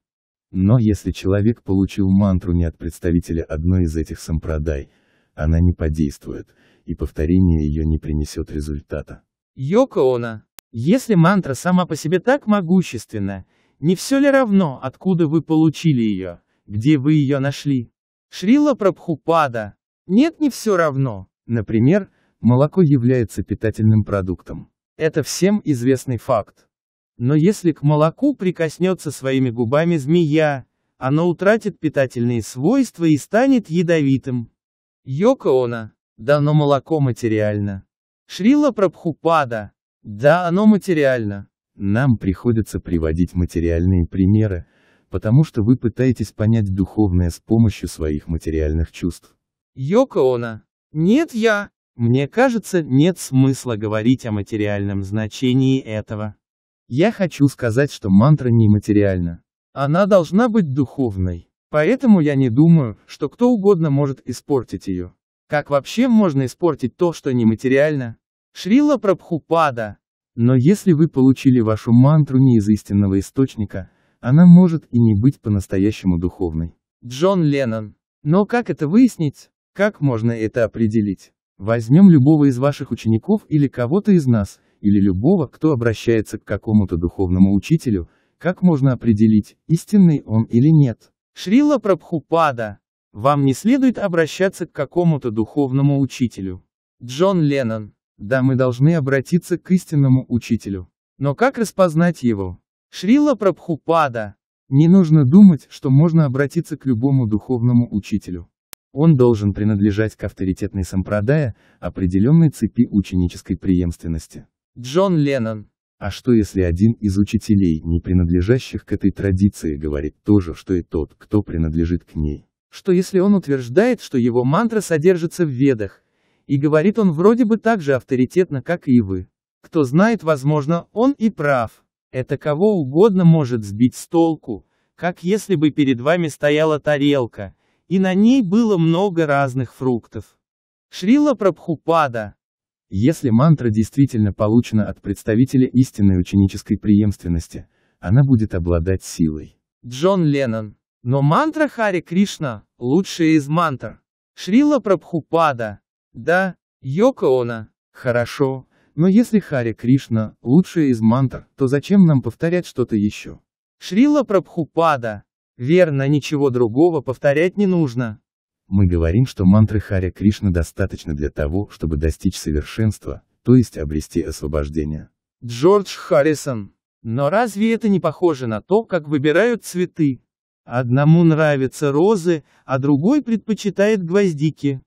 Но если человек получил мантру не от представителя одной из этих сампрадай, она не подействует, и повторение ее не принесет результата. Йокоона. Если мантра сама по себе так могущественна, не все ли равно, откуда вы получили ее, где вы ее нашли? Шрила Прабхупада. Нет, не все равно. Например, молоко является питательным продуктом. Это всем известный факт. Но если к молоку прикоснется своими губами змея, оно утратит питательные свойства и станет ядовитым. Йокоона. Да, но молоко материально. Шрила Прабхупада. Да, оно материально. Нам приходится приводить материальные примеры, потому что вы пытаетесь понять духовное с помощью своих материальных чувств. Йокоона, Нет я. Мне кажется, нет смысла говорить о материальном значении этого. Я хочу сказать, что мантра не материальна. Она должна быть духовной. Поэтому я не думаю, что кто угодно может испортить ее. Как вообще можно испортить то, что нематериально? Шрила Прабхупада, но если вы получили вашу мантру не из истинного источника, она может и не быть по-настоящему духовной. Джон Леннон. Но как это выяснить? Как можно это определить? Возьмем любого из ваших учеников или кого-то из нас, или любого, кто обращается к какому-то духовному учителю, как можно определить, истинный он или нет? Шрила Прабхупада. Вам не следует обращаться к какому-то духовному учителю. Джон Леннон. Да, мы должны обратиться к истинному учителю. Но как распознать его? Шрила Прабхупада. Не нужно думать, что можно обратиться к любому духовному учителю. Он должен принадлежать к авторитетной сампрадая, определенной цепи ученической преемственности. Джон Леннон. А что если один из учителей, не принадлежащих к этой традиции, говорит то же, что и тот, кто принадлежит к ней? Что если он утверждает, что его мантра содержится в ведах, и говорит он вроде бы так же авторитетно, как и вы. Кто знает, возможно, он и прав. Это кого угодно может сбить с толку, как если бы перед вами стояла тарелка, и на ней было много разных фруктов. Шрила Прабхупада Если мантра действительно получена от представителя истинной ученической преемственности, она будет обладать силой. Джон Леннон. Но мантра Хари Кришна – лучшая из мантр. Шрила Прабхупада да, Йоко Оно. Хорошо, но если Хари Кришна – лучшая из мантр, то зачем нам повторять что-то еще? Шрила Прабхупада. Верно, ничего другого повторять не нужно. Мы говорим, что мантры Харя Кришна достаточно для того, чтобы достичь совершенства, то есть обрести освобождение. Джордж Харрисон. Но разве это не похоже на то, как выбирают цветы? Одному нравятся розы, а другой предпочитает гвоздики.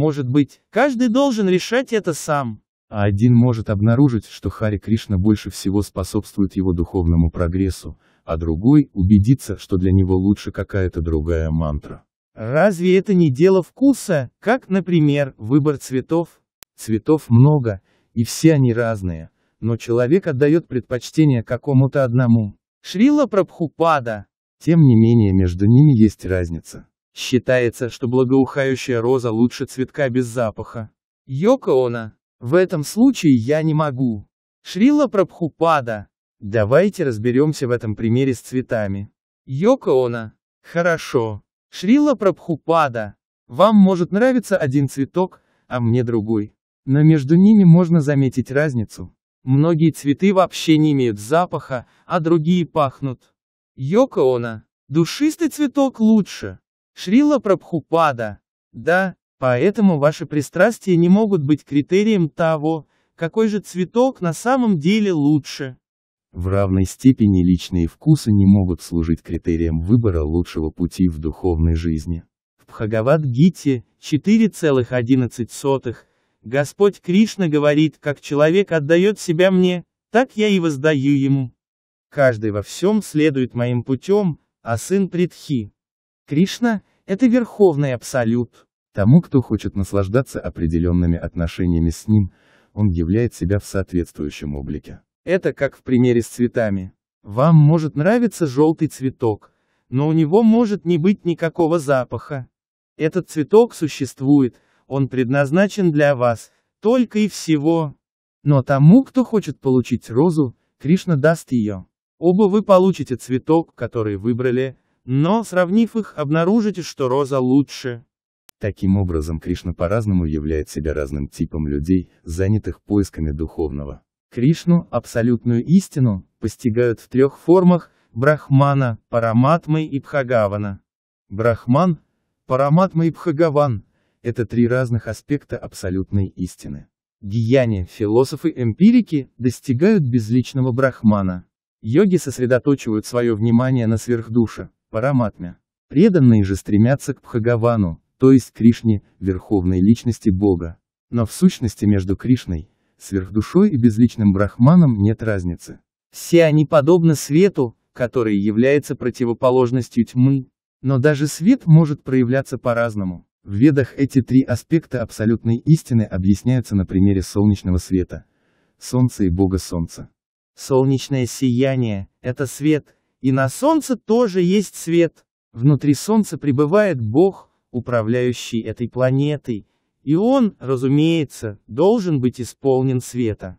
Может быть, каждый должен решать это сам. А один может обнаружить, что Хари Кришна больше всего способствует его духовному прогрессу, а другой – убедиться, что для него лучше какая-то другая мантра. Разве это не дело вкуса, как, например, выбор цветов? Цветов много, и все они разные, но человек отдает предпочтение какому-то одному. Шрила Прабхупада. Тем не менее между ними есть разница. Считается, что благоухающая роза лучше цветка без запаха. Йокоона, в этом случае я не могу. Шрила Прабхупада. Давайте разберемся в этом примере с цветами. Йокоона, хорошо. Шрила Прабхупада. Вам может нравиться один цветок, а мне другой. Но между ними можно заметить разницу. Многие цветы вообще не имеют запаха, а другие пахнут. Йокоона, душистый цветок лучше. Шрила Прабхупада. Да, поэтому ваши пристрастия не могут быть критерием того, какой же цветок на самом деле лучше. В равной степени личные вкусы не могут служить критерием выбора лучшего пути в духовной жизни. В Бхагавад-гите 4,11 Господь Кришна говорит, как человек отдает себя мне, так я и воздаю ему. Каждый во всем следует моим путем, а сын предхи. Кришна – это верховный абсолют. Тому, кто хочет наслаждаться определенными отношениями с ним, он являет себя в соответствующем облике. Это как в примере с цветами. Вам может нравиться желтый цветок, но у него может не быть никакого запаха. Этот цветок существует, он предназначен для вас, только и всего. Но тому, кто хочет получить розу, Кришна даст ее. Оба вы получите цветок, который выбрали, но, сравнив их, обнаружите, что роза лучше. Таким образом, Кришна по-разному являет себя разным типом людей, занятых поисками духовного. Кришну, абсолютную истину, постигают в трех формах – Брахмана, Параматмы и Бхагавана. Брахман, Параматма и Бхагаван – это три разных аспекта абсолютной истины. Гияни, философы-эмпирики, достигают безличного Брахмана. Йоги сосредоточивают свое внимание на сверхдуше, Параматмя. Преданные же стремятся к Пхагавану, то есть Кришне, верховной личности Бога. Но в сущности между Кришной, сверхдушой и безличным брахманом нет разницы. Все они подобны свету, который является противоположностью тьмы. Но даже свет может проявляться по-разному. В ведах эти три аспекта абсолютной истины объясняются на примере солнечного света, солнца и бога солнца. Солнечное сияние – это свет, и на солнце тоже есть свет. Внутри солнца пребывает Бог, управляющий этой планетой, и он, разумеется, должен быть исполнен света.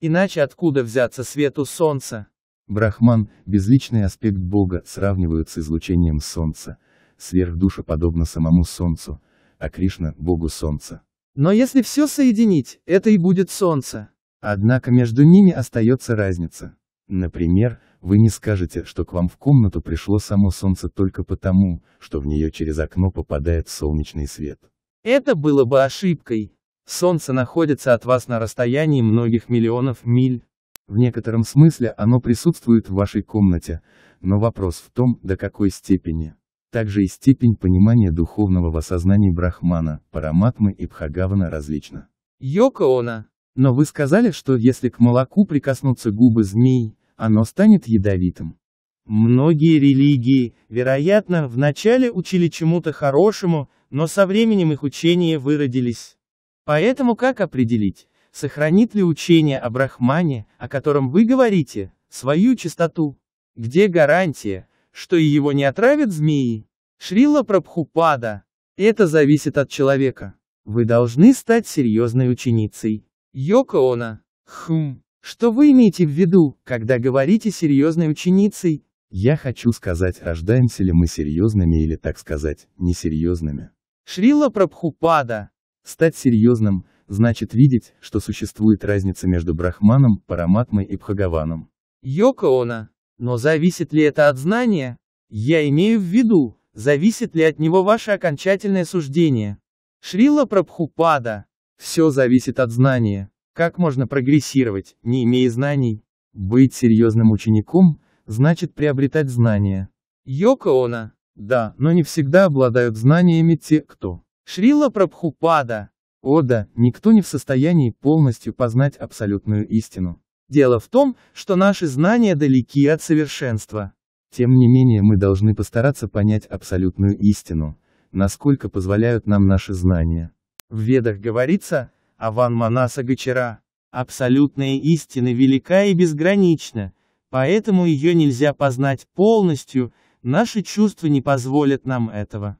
Иначе откуда взяться свету солнца? Брахман, безличный аспект Бога, сравнивают с излучением солнца. Сверхдуша подобна самому солнцу, а Кришна – Богу солнца. Но если все соединить, это и будет солнце. Однако между ними остается разница. Например, вы не скажете, что к вам в комнату пришло само солнце только потому, что в нее через окно попадает солнечный свет. Это было бы ошибкой. Солнце находится от вас на расстоянии многих миллионов миль. В некотором смысле оно присутствует в вашей комнате, но вопрос в том, до какой степени. Также и степень понимания духовного в осознании Брахмана, Параматмы и Бхагавана различна. Йокоона, но вы сказали, что если к молоку прикоснутся губы змей, оно станет ядовитым. Многие религии, вероятно, вначале учили чему-то хорошему, но со временем их учения выродились. Поэтому как определить, сохранит ли учение о Брахмане, о котором вы говорите, свою чистоту? Где гарантия, что и его не отравят змеи? Шрила Прабхупада. Это зависит от человека. Вы должны стать серьезной ученицей. Йокоона. Хм. Что вы имеете в виду, когда говорите серьезной ученицей? Я хочу сказать, рождаемся ли мы серьезными или, так сказать, несерьезными. Шрила Прабхупада. Стать серьезным, значит видеть, что существует разница между Брахманом, Параматмой и Бхагаваном. Йокаона. Но зависит ли это от знания? Я имею в виду, зависит ли от него ваше окончательное суждение. Шрила Прабхупада. Все зависит от знания. Как можно прогрессировать, не имея знаний? Быть серьезным учеником, значит приобретать знания. Йоко Оно. Да, но не всегда обладают знаниями те, кто. Шрила Прабхупада. О да, никто не в состоянии полностью познать абсолютную истину. Дело в том, что наши знания далеки от совершенства. Тем не менее мы должны постараться понять абсолютную истину, насколько позволяют нам наши знания. В Ведах говорится, Аван Манаса Гочара. Абсолютная истина велика и безгранична, поэтому ее нельзя познать полностью, наши чувства не позволят нам этого.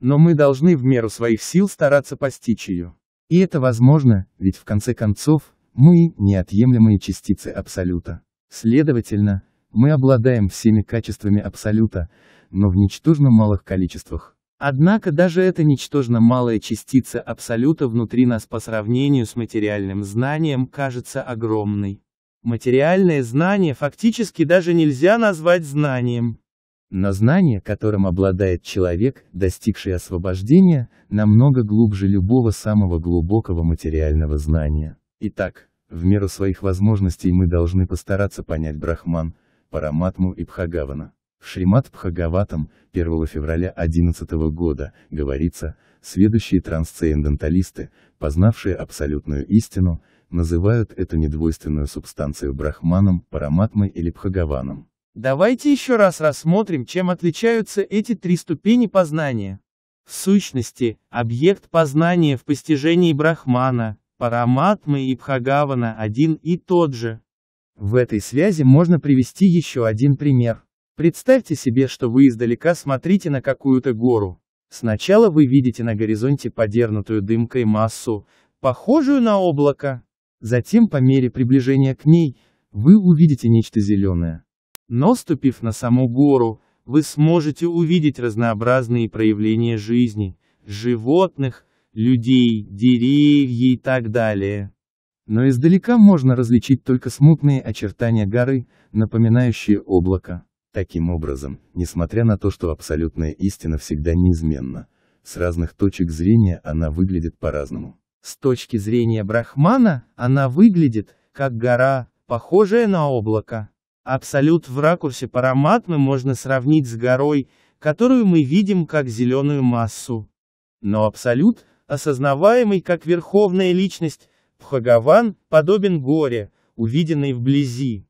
Но мы должны в меру своих сил стараться постичь ее. И это возможно, ведь в конце концов, мы – неотъемлемые частицы Абсолюта. Следовательно, мы обладаем всеми качествами Абсолюта, но в ничтожно малых количествах. Однако даже эта ничтожно малая частица абсолюта внутри нас по сравнению с материальным знанием кажется огромной. Материальное знание фактически даже нельзя назвать знанием. Но знание, которым обладает человек, достигший освобождения, намного глубже любого самого глубокого материального знания. Итак, в меру своих возможностей мы должны постараться понять Брахман, Параматму и Бхагавана. В Шримат Пхагаватам, 1 февраля 11 года, говорится, следующие трансценденталисты, познавшие абсолютную истину, называют эту недвойственную субстанцию брахманом, параматмой или пхагаваном. Давайте еще раз рассмотрим, чем отличаются эти три ступени познания. В сущности, объект познания в постижении брахмана, параматмы и пхагавана один и тот же. В этой связи можно привести еще один пример. Представьте себе, что вы издалека смотрите на какую-то гору. Сначала вы видите на горизонте подернутую дымкой массу, похожую на облако. Затем, по мере приближения к ней, вы увидите нечто зеленое. Но, ступив на саму гору, вы сможете увидеть разнообразные проявления жизни, животных, людей, деревья и так далее. Но издалека можно различить только смутные очертания горы, напоминающие облако. Таким образом, несмотря на то, что абсолютная истина всегда неизменна, с разных точек зрения она выглядит по-разному. С точки зрения Брахмана, она выглядит, как гора, похожая на облако. Абсолют в ракурсе параматмы можно сравнить с горой, которую мы видим как зеленую массу. Но абсолют, осознаваемый как верховная личность, Пхагаван, подобен горе, увиденной вблизи.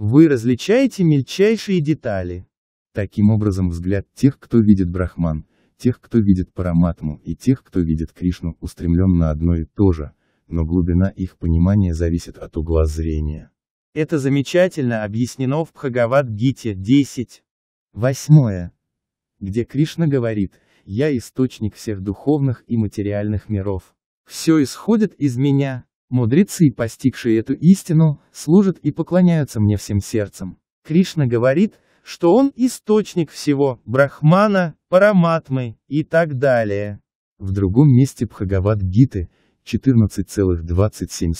Вы различаете мельчайшие детали. Таким образом взгляд тех, кто видит Брахман, тех, кто видит Параматму и тех, кто видит Кришну, устремлен на одно и то же, но глубина их понимания зависит от угла зрения. Это замечательно объяснено в Бхагавад-гите 10. Восьмое. Где Кришна говорит, «Я источник всех духовных и материальных миров. Все исходит из меня, Мудрецы, постигшие эту истину, служат и поклоняются мне всем сердцем. Кришна говорит, что он источник всего, брахмана, параматмы и так далее. В другом месте Бхагават гиты 14,27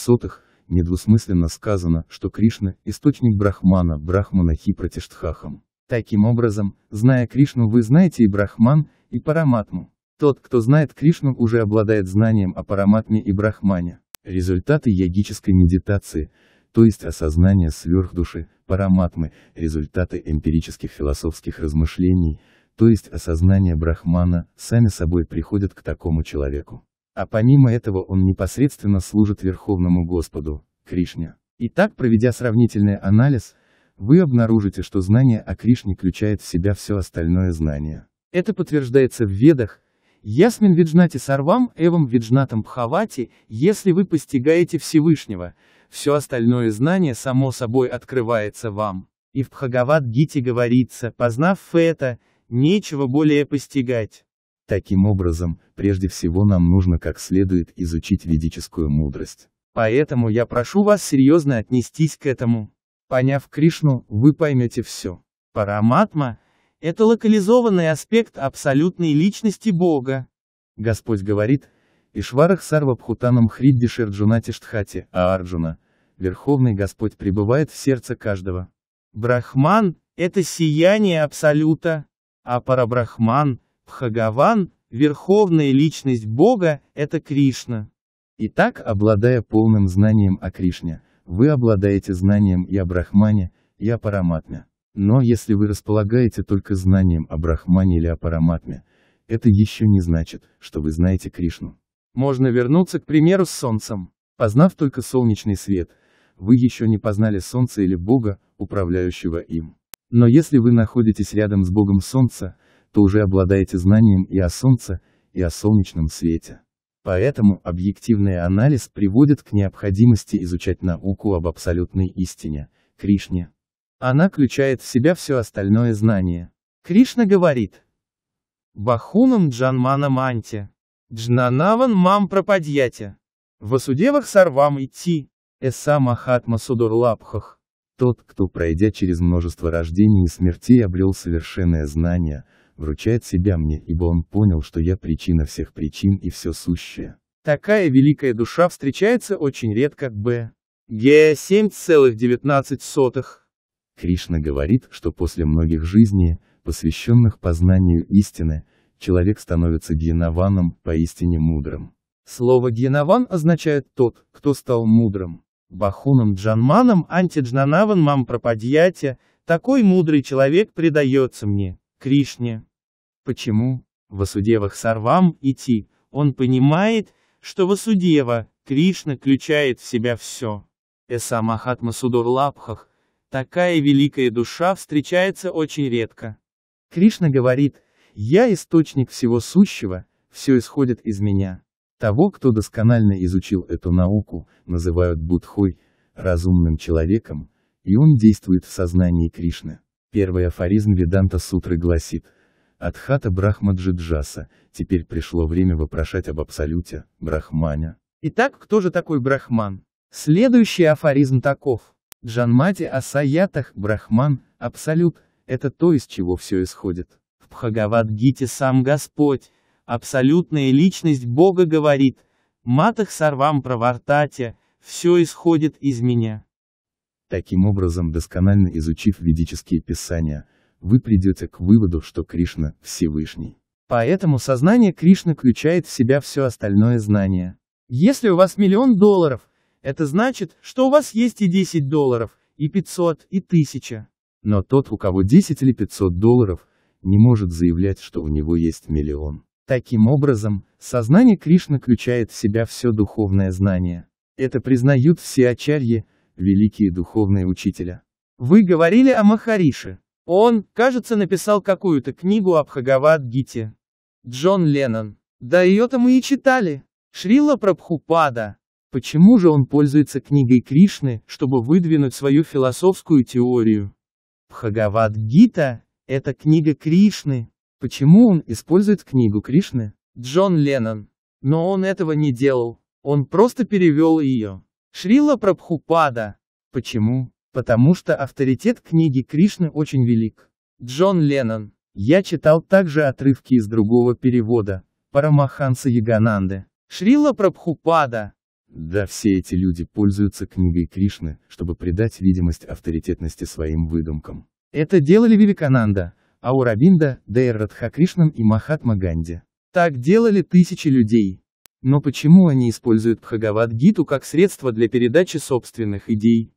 недвусмысленно сказано, что Кришна – источник Брахмана, Брахмана Хипратиштхахам. Таким образом, зная Кришну, вы знаете и Брахман, и Параматму. Тот, кто знает Кришну, уже обладает знанием о Параматме и Брахмане. Результаты ягической медитации, то есть осознание сверхдуши, параматмы, результаты эмпирических философских размышлений, то есть осознание брахмана, сами собой приходят к такому человеку. А помимо этого он непосредственно служит Верховному Господу, Кришне. Итак, проведя сравнительный анализ, вы обнаружите, что знание о Кришне включает в себя все остальное знание. Это подтверждается в Ведах, Ясмин Виджнати Сарвам, Эвам Виджнатам Пхавати, если вы постигаете Всевышнего, все остальное знание само собой открывается вам. И в Пхагават-гите говорится, познав это, нечего более постигать. Таким образом, прежде всего нам нужно как следует изучить ведическую мудрость. Поэтому я прошу вас серьезно отнестись к этому. Поняв Кришну, вы поймете все. Параматма – это локализованный аспект абсолютной личности Бога. Господь говорит, Ишварах Сарвабхутанам Хриддишерджунатиштхати, а Арджуна, Верховный Господь пребывает в сердце каждого. Брахман – это сияние Абсолюта, а Парабрахман, Пхагаван, Верховная Личность Бога – это Кришна. Итак, обладая полным знанием о Кришне, вы обладаете знанием и о Брахмане, и о Параматме. Но если вы располагаете только знанием о Брахмане или о Параматме, это еще не значит, что вы знаете Кришну. Можно вернуться к примеру с Солнцем. Познав только солнечный свет, вы еще не познали Солнце или Бога, управляющего им. Но если вы находитесь рядом с Богом Солнца, то уже обладаете знанием и о Солнце, и о солнечном свете. Поэтому объективный анализ приводит к необходимости изучать науку об абсолютной истине, Кришне. Она включает в себя все остальное знание. Кришна говорит. Бахунам джанмана манти. Джнанаван мам пропадьяте. Васудевах сарвам идти. Эса махатма судурлапхах. Тот, кто, пройдя через множество рождений и смертей, обрел совершенное знание, вручает себя мне, ибо он понял, что я причина всех причин и все сущее. Такая великая душа встречается очень редко, б. Г. 7,19. Кришна говорит, что после многих жизней, посвященных познанию истины, человек становится гьянаваном, поистине мудрым. Слово «гьянаван» означает «тот, кто стал мудрым». Бахуном Джанманом антиджнанаван мам пропадьяте, такой мудрый человек предается мне, Кришне. Почему? Васудевах сарвам идти, он понимает, что Васудева, Кришна включает в себя все. Эса Махатма лапхах. Такая великая душа встречается очень редко. Кришна говорит, «Я источник всего сущего, все исходит из меня». Того, кто досконально изучил эту науку, называют Будхой, разумным человеком, и он действует в сознании Кришны. Первый афоризм Веданта Сутры гласит, Адхата Брахма Джиджаса, теперь пришло время вопрошать об Абсолюте, Брахмане. Итак, кто же такой Брахман? Следующий афоризм таков. Джанмати Асаятах, Брахман, Абсолют, это то, из чего все исходит. В Пхагавадгите сам Господь, абсолютная личность Бога говорит, «Матах сарвам правартате, все исходит из меня». Таким образом, досконально изучив ведические писания, вы придете к выводу, что Кришна – Всевышний. Поэтому сознание Кришны включает в себя все остальное знание. Если у вас миллион долларов, это значит, что у вас есть и 10 долларов, и 500, и 1000. Но тот, у кого 10 или 500 долларов, не может заявлять, что у него есть миллион. Таким образом, сознание Кришны включает в себя все духовное знание. Это признают все ачарьи, великие духовные учителя. Вы говорили о Махарише. Он, кажется, написал какую-то книгу об Хагавад-гите. Джон Леннон. Да ее-то мы и читали. Шрила Прабхупада. Почему же он пользуется книгой Кришны, чтобы выдвинуть свою философскую теорию? Бхагавад-гита – это книга Кришны. Почему он использует книгу Кришны? Джон Леннон. Но он этого не делал. Он просто перевел ее. Шрила Прабхупада. Почему? Потому что авторитет книги Кришны очень велик. Джон Леннон. Я читал также отрывки из другого перевода, Парамаханса Ягананды. Шрила Прабхупада. Да, все эти люди пользуются книгой Кришны, чтобы придать видимость авторитетности своим выдумкам. Это делали Вивикананда, Аурабинда, Дейр Радхакришнан и Махатма Ганди. Так делали тысячи людей. Но почему они используют бхагавад как средство для передачи собственных идей?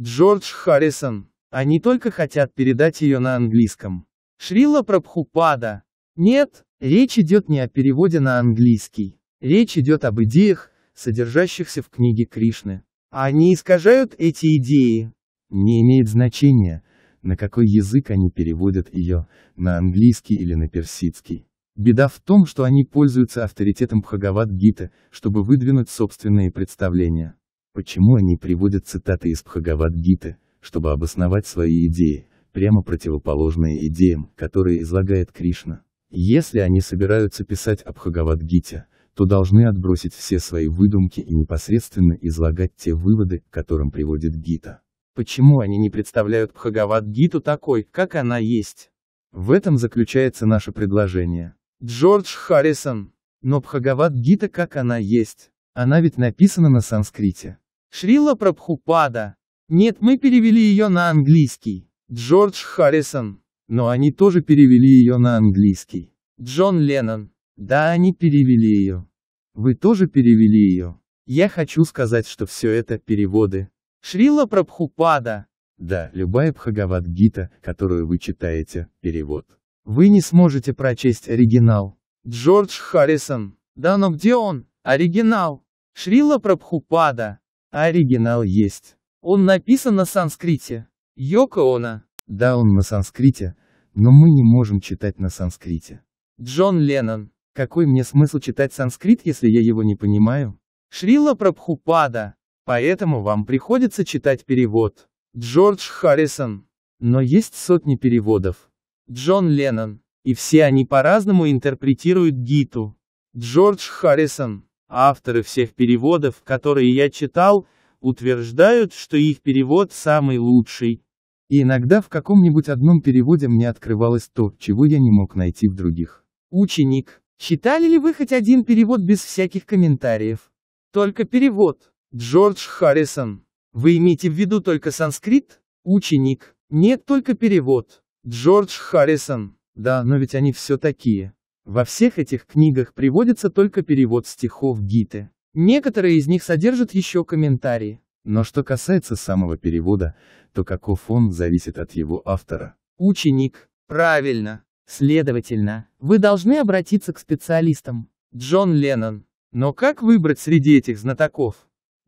Джордж Харрисон. Они только хотят передать ее на английском. Шрила Прабхупада. Нет, речь идет не о переводе на английский. Речь идет об идеях, содержащихся в книге Кришны. Они искажают эти идеи? Не имеет значения, на какой язык они переводят ее, на английский или на персидский. Беда в том, что они пользуются авторитетом Бхагавад-гиты, чтобы выдвинуть собственные представления. Почему они приводят цитаты из Бхагавад-гиты, чтобы обосновать свои идеи, прямо противоположные идеям, которые излагает Кришна? Если они собираются писать о Бхагавад-гите, то должны отбросить все свои выдумки и непосредственно излагать те выводы, к которым приводит Гита. Почему они не представляют Бхагават-гиту такой, как она есть? В этом заключается наше предложение. Джордж Харрисон. Но Бхагават-гита как она есть? Она ведь написана на санскрите. Шрила Прабхупада. Нет, мы перевели ее на английский. Джордж Харрисон. Но они тоже перевели ее на английский. Джон Леннон. Да, они перевели ее. Вы тоже перевели ее. Я хочу сказать, что все это переводы. Шрила Прабхупада. Да, любая Бхагавад-гита, которую вы читаете, перевод. Вы не сможете прочесть оригинал. Джордж Харрисон. Да, но где он? Оригинал. Шрила Прабхупада. А оригинал есть. Он написан на санскрите. Йокоона. Да, он на санскрите, но мы не можем читать на санскрите. Джон Леннон. Какой мне смысл читать санскрит, если я его не понимаю? Шрила Прабхупада. Поэтому вам приходится читать перевод. Джордж Харрисон. Но есть сотни переводов. Джон Леннон. И все они по-разному интерпретируют Гиту. Джордж Харрисон. Авторы всех переводов, которые я читал, утверждают, что их перевод самый лучший. И иногда в каком-нибудь одном переводе мне открывалось то, чего я не мог найти в других. Ученик. Читали ли вы хоть один перевод без всяких комментариев? Только перевод. Джордж Харрисон. Вы имеете в виду только санскрит? Ученик. Нет, только перевод. Джордж Харрисон. Да, но ведь они все такие. Во всех этих книгах приводится только перевод стихов Гиты. Некоторые из них содержат еще комментарии. Но что касается самого перевода, то каков он зависит от его автора. Ученик. Правильно. Следовательно, вы должны обратиться к специалистам. Джон Леннон. Но как выбрать среди этих знатоков?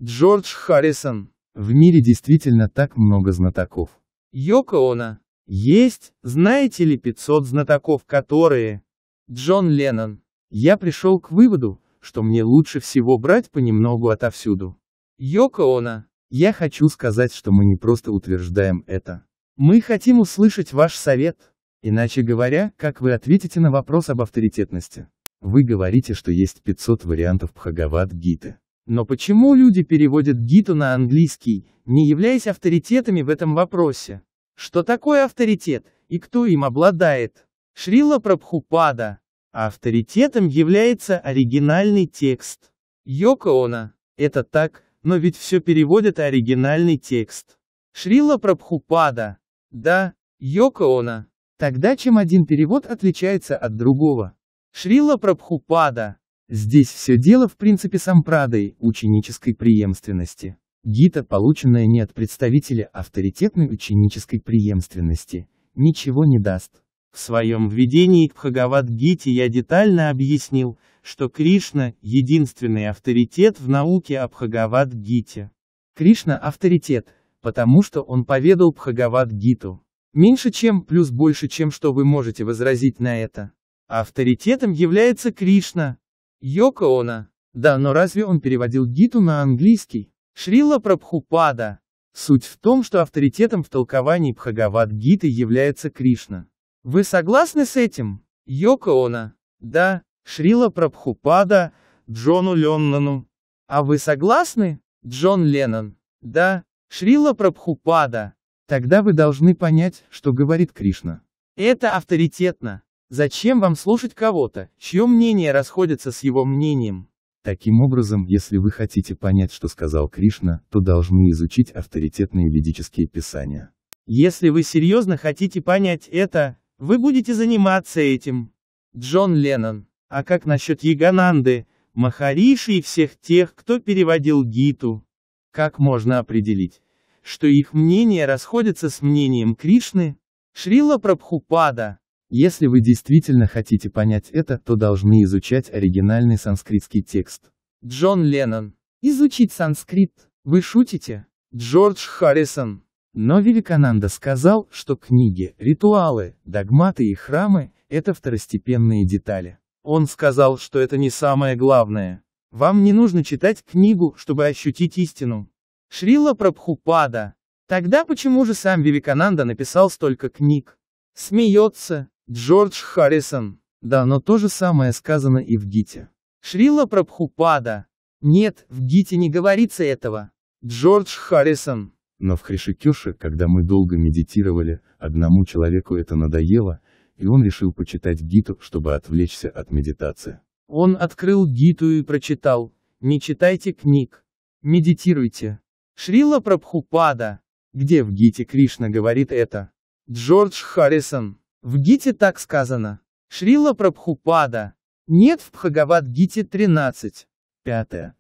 Джордж Харрисон. В мире действительно так много знатоков. Йоко Оно. Есть, знаете ли, 500 знатоков, которые... Джон Леннон. Я пришел к выводу, что мне лучше всего брать понемногу отовсюду. Йоко Оно. Я хочу сказать, что мы не просто утверждаем это. Мы хотим услышать ваш совет. Иначе говоря, как вы ответите на вопрос об авторитетности? Вы говорите, что есть 500 вариантов Бхагават-гиты. Но почему люди переводят гиту на английский, не являясь авторитетами в этом вопросе? Что такое авторитет, и кто им обладает? Шрила Прабхупада. авторитетом является оригинальный текст. Йокоона. Это так, но ведь все переводят оригинальный текст. Шрила Прабхупада. Да, Йокоона. Тогда чем один перевод отличается от другого? Шрила Прабхупада. Здесь все дело в принципе сампрадой, ученической преемственности. Гита, полученная не от представителя авторитетной ученической преемственности, ничего не даст. В своем введении к Бхагавад-гите я детально объяснил, что Кришна – единственный авторитет в науке о Бхагавад-гите. Кришна – авторитет, потому что он поведал Бхагавад-гиту. Меньше чем, плюс больше чем, что вы можете возразить на это. Авторитетом является Кришна. Йоко Оно. Да, но разве он переводил Гиту на английский? Шрила Прабхупада. Суть в том, что авторитетом в толковании Бхагават гиты является Кришна. Вы согласны с этим? Йоко Оно. Да, Шрила Прабхупада, Джону Леннону. А вы согласны? Джон Леннон. Да, Шрила Прабхупада. Тогда вы должны понять, что говорит Кришна. Это авторитетно. Зачем вам слушать кого-то, чье мнение расходится с его мнением? Таким образом, если вы хотите понять, что сказал Кришна, то должны изучить авторитетные ведические писания. Если вы серьезно хотите понять это, вы будете заниматься этим. Джон Леннон. А как насчет Ягананды, Махариши и всех тех, кто переводил Гиту? Как можно определить, что их мнение расходится с мнением Кришны, Шрила Прабхупада. Если вы действительно хотите понять это, то должны изучать оригинальный санскритский текст. Джон Леннон. Изучить санскрит. Вы шутите? Джордж Харрисон. Но Вивикананда сказал, что книги, ритуалы, догматы и храмы – это второстепенные детали. Он сказал, что это не самое главное. Вам не нужно читать книгу, чтобы ощутить истину. Шрила Прабхупада. Тогда почему же сам Вивикананда написал столько книг? Смеется Джордж Харрисон. Да, но то же самое сказано и в Гите. Шрила Прабхупада. Нет, в Гите не говорится этого. Джордж Харрисон. Но в Хришикеше, когда мы долго медитировали, одному человеку это надоело, и он решил почитать Гиту, чтобы отвлечься от медитации. Он открыл Гиту и прочитал. Не читайте книг. Медитируйте. Шрила Прабхупада. Где в Гите Кришна говорит это? Джордж Харрисон. В Гите так сказано. Шрила Прабхупада. Нет в Пхагават гите 13. Пятое.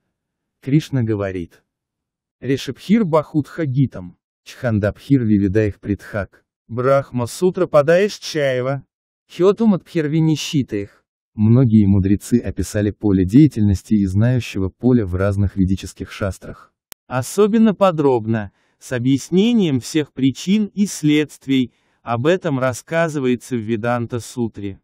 Кришна говорит. Решепхир Бахутха Гитам. Чхандабхир Вивидаих Притхак. Брахма Сутра Падаеш Чаева. Хетум от Пхервинищитых. Многие мудрецы описали поле деятельности и знающего поля в разных ведических шастрах. Особенно подробно, с объяснением всех причин и следствий, об этом рассказывается в Веданта Сутре.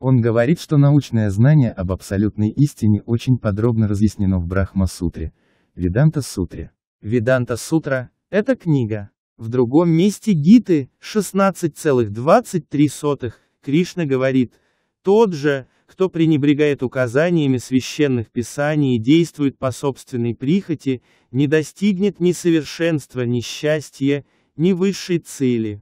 Он говорит, что научное знание об абсолютной истине очень подробно разъяснено в Брахма Сутре, Веданта Сутре. Веданта Сутра – это книга. В другом месте Гиты, 16,23, Кришна говорит, тот же, кто пренебрегает указаниями священных писаний и действует по собственной прихоти, не достигнет ни совершенства, ни счастья, ни высшей цели.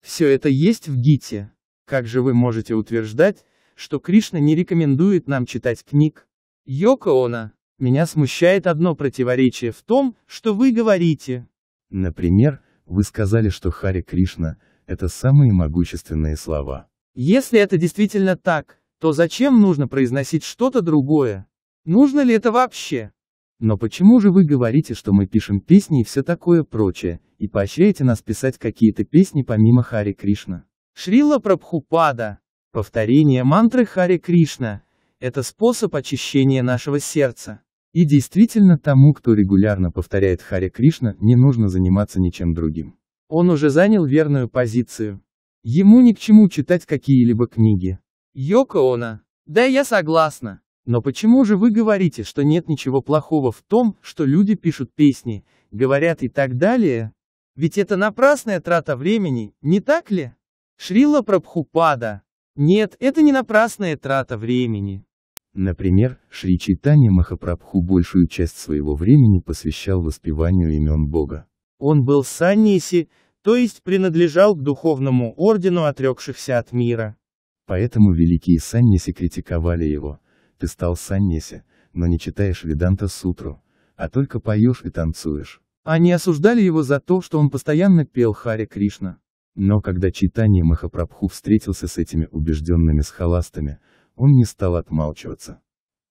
Все это есть в Гите. Как же вы можете утверждать, что Кришна не рекомендует нам читать книг? Йокоона, меня смущает одно противоречие в том, что вы говорите. Например, вы сказали, что Хари Кришна – это самые могущественные слова. Если это действительно так, то зачем нужно произносить что-то другое? Нужно ли это вообще? Но почему же вы говорите, что мы пишем песни и все такое прочее, и поощряете нас писать какие-то песни помимо Хари Кришна? Шрила Прабхупада. Повторение мантры Хари Кришна – это способ очищения нашего сердца. И действительно тому, кто регулярно повторяет Хари Кришна, не нужно заниматься ничем другим. Он уже занял верную позицию. Ему ни к чему читать какие-либо книги. Йоко Оно. Да я согласна. Но почему же вы говорите, что нет ничего плохого в том, что люди пишут песни, говорят и так далее? Ведь это напрасная трата времени, не так ли? Шрила Прабхупада. Нет, это не напрасная трата времени. Например, Шри Чайтанья Махапрабху большую часть своего времени посвящал воспеванию имен Бога. Он был санниси, то есть принадлежал к духовному ордену отрекшихся от мира. Поэтому великие саньяси критиковали его, ты стал саньяси, но не читаешь Веданта Сутру, а только поешь и танцуешь. Они осуждали его за то, что он постоянно пел Харе Кришна. Но когда читание Махапрабху встретился с этими убежденными схоластами, он не стал отмалчиваться.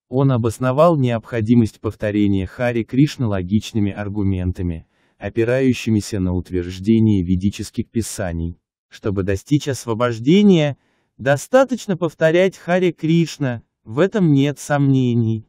Он обосновал необходимость повторения Хари Кришна логичными аргументами, опирающимися на утверждение ведических писаний. Чтобы достичь освобождения, Достаточно повторять Харе Кришна, в этом нет сомнений.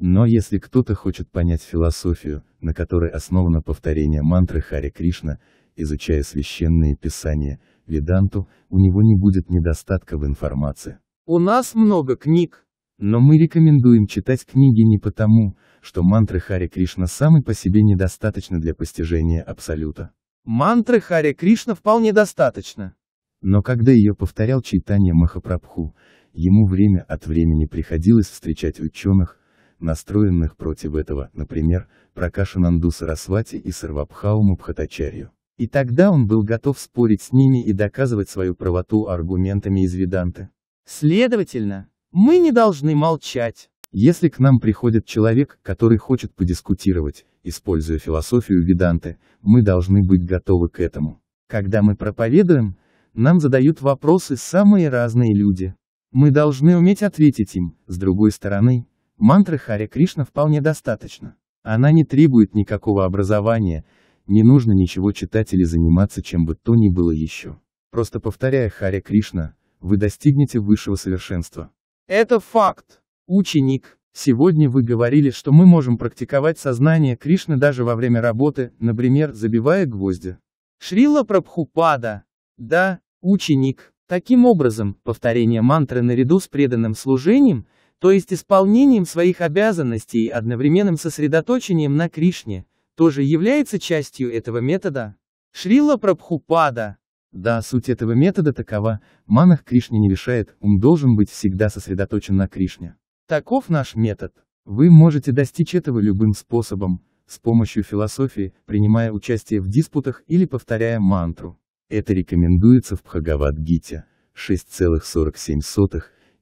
Но если кто-то хочет понять философию, на которой основано повторение мантры Харе Кришна, изучая священные писания, веданту, у него не будет недостатка в информации. У нас много книг. Но мы рекомендуем читать книги не потому, что мантры Харе Кришна самой по себе недостаточно для постижения Абсолюта. Мантры Харе Кришна вполне достаточно. Но когда ее повторял читание Махапрабху, ему время от времени приходилось встречать ученых, настроенных против этого, например, Пракашананду Сарасвати и Сарвабхауму Бхатачарью. И тогда он был готов спорить с ними и доказывать свою правоту аргументами из Веданты. Следовательно, мы не должны молчать. Если к нам приходит человек, который хочет подискутировать, используя философию Веданты, мы должны быть готовы к этому. Когда мы проповедуем, нам задают вопросы самые разные люди. Мы должны уметь ответить им, с другой стороны, мантры Харе Кришна вполне достаточно. Она не требует никакого образования, не нужно ничего читать или заниматься чем бы то ни было еще. Просто повторяя Харе Кришна, вы достигнете высшего совершенства. Это факт. Ученик. Сегодня вы говорили, что мы можем практиковать сознание Кришны даже во время работы, например, забивая гвозди. Шрила Прабхупада, да, ученик. Таким образом, повторение мантры наряду с преданным служением, то есть исполнением своих обязанностей и одновременным сосредоточением на Кришне, тоже является частью этого метода. Шрила Прабхупада. Да, суть этого метода такова, манах Кришне не мешает, ум должен быть всегда сосредоточен на Кришне. Таков наш метод. Вы можете достичь этого любым способом, с помощью философии, принимая участие в диспутах или повторяя мантру. Это рекомендуется в Бхагавад-гите, 6,47,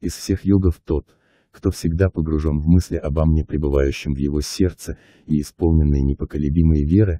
из всех йогов тот, кто всегда погружен в мысли обо мне пребывающем в его сердце, и исполненной непоколебимой веры,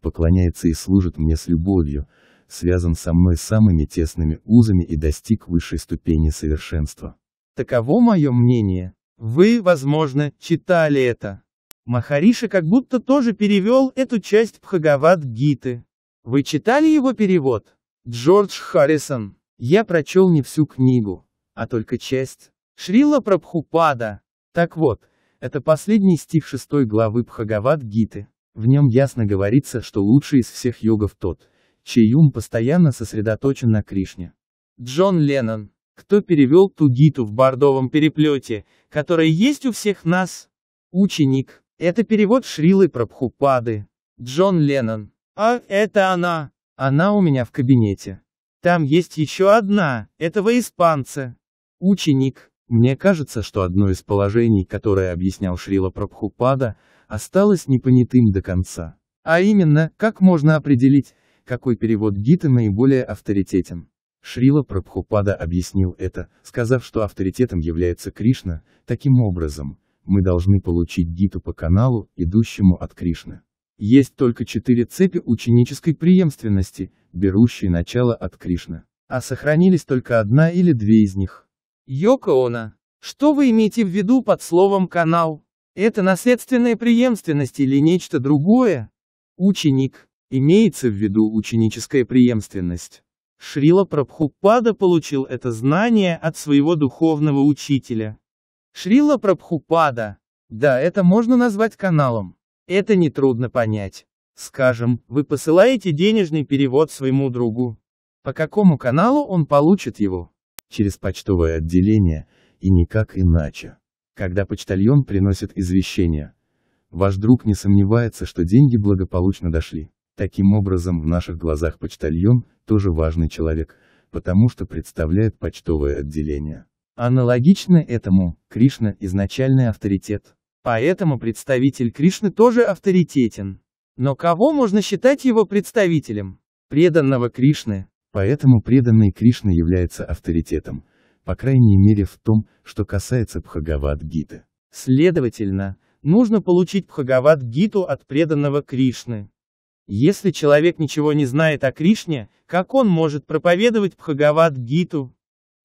поклоняется и служит мне с любовью, связан со мной самыми тесными узами и достиг высшей ступени совершенства. Таково мое мнение. Вы, возможно, читали это. Махариша как будто тоже перевел эту часть Бхагавад-гиты. Вы читали его перевод? Джордж Харрисон. Я прочел не всю книгу, а только часть. Шрила Прабхупада. Так вот, это последний стих шестой главы Бхагавад-гиты. В нем ясно говорится, что лучший из всех йогов тот, чей ум постоянно сосредоточен на Кришне. Джон Леннон. Кто перевел ту гиту в бордовом переплете, которая есть у всех нас? Ученик. Это перевод Шрилы Прабхупады. Джон Леннон. А, это она. Она у меня в кабинете. Там есть еще одна, этого испанца. Ученик. Мне кажется, что одно из положений, которое объяснял Шрила Прабхупада, осталось непонятым до конца. А именно, как можно определить, какой перевод Гиты наиболее авторитетен. Шрила Прабхупада объяснил это, сказав, что авторитетом является Кришна, таким образом, мы должны получить Гиту по каналу, идущему от Кришны. Есть только четыре цепи ученической преемственности, берущие начало от Кришны. А сохранились только одна или две из них. Йокоона, что вы имеете в виду под словом «канал»? Это наследственная преемственность или нечто другое? Ученик. Имеется в виду ученическая преемственность. Шрила Прабхупада получил это знание от своего духовного учителя. Шрила Прабхупада. Да, это можно назвать каналом. Это нетрудно понять. Скажем, вы посылаете денежный перевод своему другу. По какому каналу он получит его? Через почтовое отделение, и никак иначе. Когда почтальон приносит извещение, ваш друг не сомневается, что деньги благополучно дошли. Таким образом, в наших глазах почтальон тоже важный человек, потому что представляет почтовое отделение. Аналогично этому, Кришна – изначальный авторитет. Поэтому представитель Кришны тоже авторитетен. Но кого можно считать его представителем? Преданного Кришны. Поэтому преданный Кришна является авторитетом, по крайней мере в том, что касается Бхагавад-гиты. Следовательно, нужно получить Бхагавад-гиту от преданного Кришны. Если человек ничего не знает о Кришне, как он может проповедовать Бхагавад-гиту?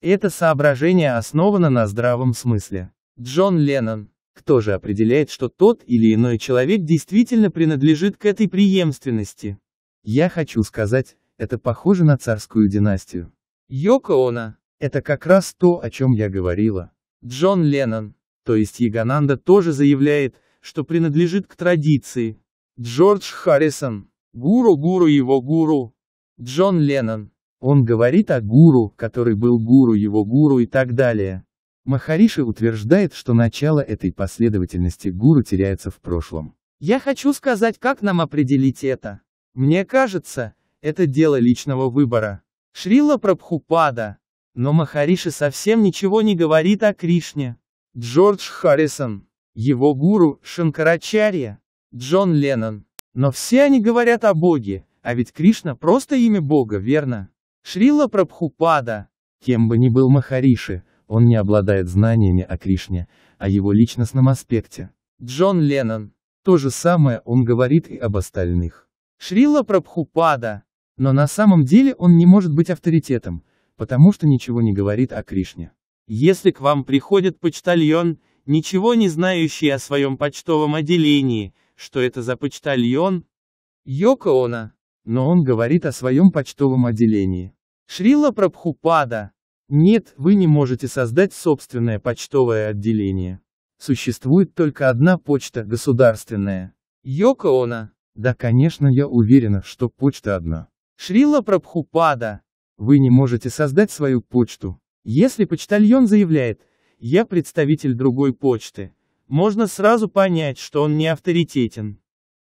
Это соображение основано на здравом смысле. Джон Леннон кто же определяет, что тот или иной человек действительно принадлежит к этой преемственности? Я хочу сказать, это похоже на царскую династию. Йоко Оно. Это как раз то, о чем я говорила. Джон Леннон, то есть Ягананда тоже заявляет, что принадлежит к традиции. Джордж Харрисон. Гуру-гуру его гуру. Джон Леннон. Он говорит о гуру, который был гуру его гуру и так далее. Махариши утверждает, что начало этой последовательности гуру теряется в прошлом. Я хочу сказать, как нам определить это. Мне кажется, это дело личного выбора. Шрила Прабхупада. Но Махариши совсем ничего не говорит о Кришне. Джордж Харрисон. Его гуру – Шанкарачарья. Джон Леннон. Но все они говорят о Боге, а ведь Кришна просто имя Бога, верно? Шрила Прабхупада. Кем бы ни был Махариши, он не обладает знаниями о Кришне, о а его личностном аспекте. Джон Леннон. То же самое он говорит и об остальных. Шрила Прабхупада. Но на самом деле он не может быть авторитетом, потому что ничего не говорит о Кришне. Если к вам приходит почтальон, ничего не знающий о своем почтовом отделении, что это за почтальон? Йокоона. Но он говорит о своем почтовом отделении. Шрила Прабхупада. Нет, вы не можете создать собственное почтовое отделение. Существует только одна почта, государственная. Йокоона, Да, конечно, я уверена, что почта одна. Шрила Прабхупада. Вы не можете создать свою почту. Если почтальон заявляет, я представитель другой почты, можно сразу понять, что он не авторитетен.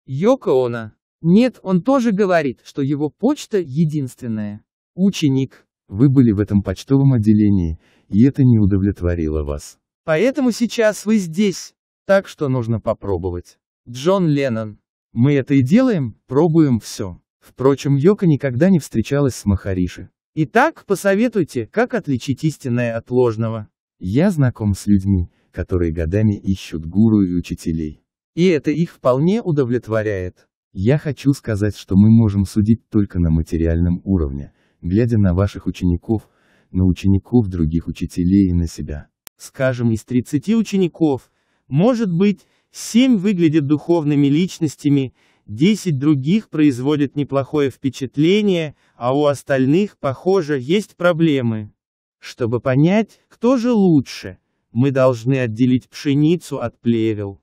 Йокоона, Нет, он тоже говорит, что его почта единственная. Ученик. Вы были в этом почтовом отделении, и это не удовлетворило вас. Поэтому сейчас вы здесь. Так что нужно попробовать. Джон Леннон. Мы это и делаем, пробуем все. Впрочем, Йока никогда не встречалась с Махариши. Итак, посоветуйте, как отличить истинное от ложного. Я знаком с людьми, которые годами ищут гуру и учителей. И это их вполне удовлетворяет. Я хочу сказать, что мы можем судить только на материальном уровне, глядя на ваших учеников, на учеников других учителей и на себя. Скажем, из 30 учеников, может быть, 7 выглядят духовными личностями, 10 других производят неплохое впечатление, а у остальных, похоже, есть проблемы. Чтобы понять, кто же лучше, мы должны отделить пшеницу от плевел.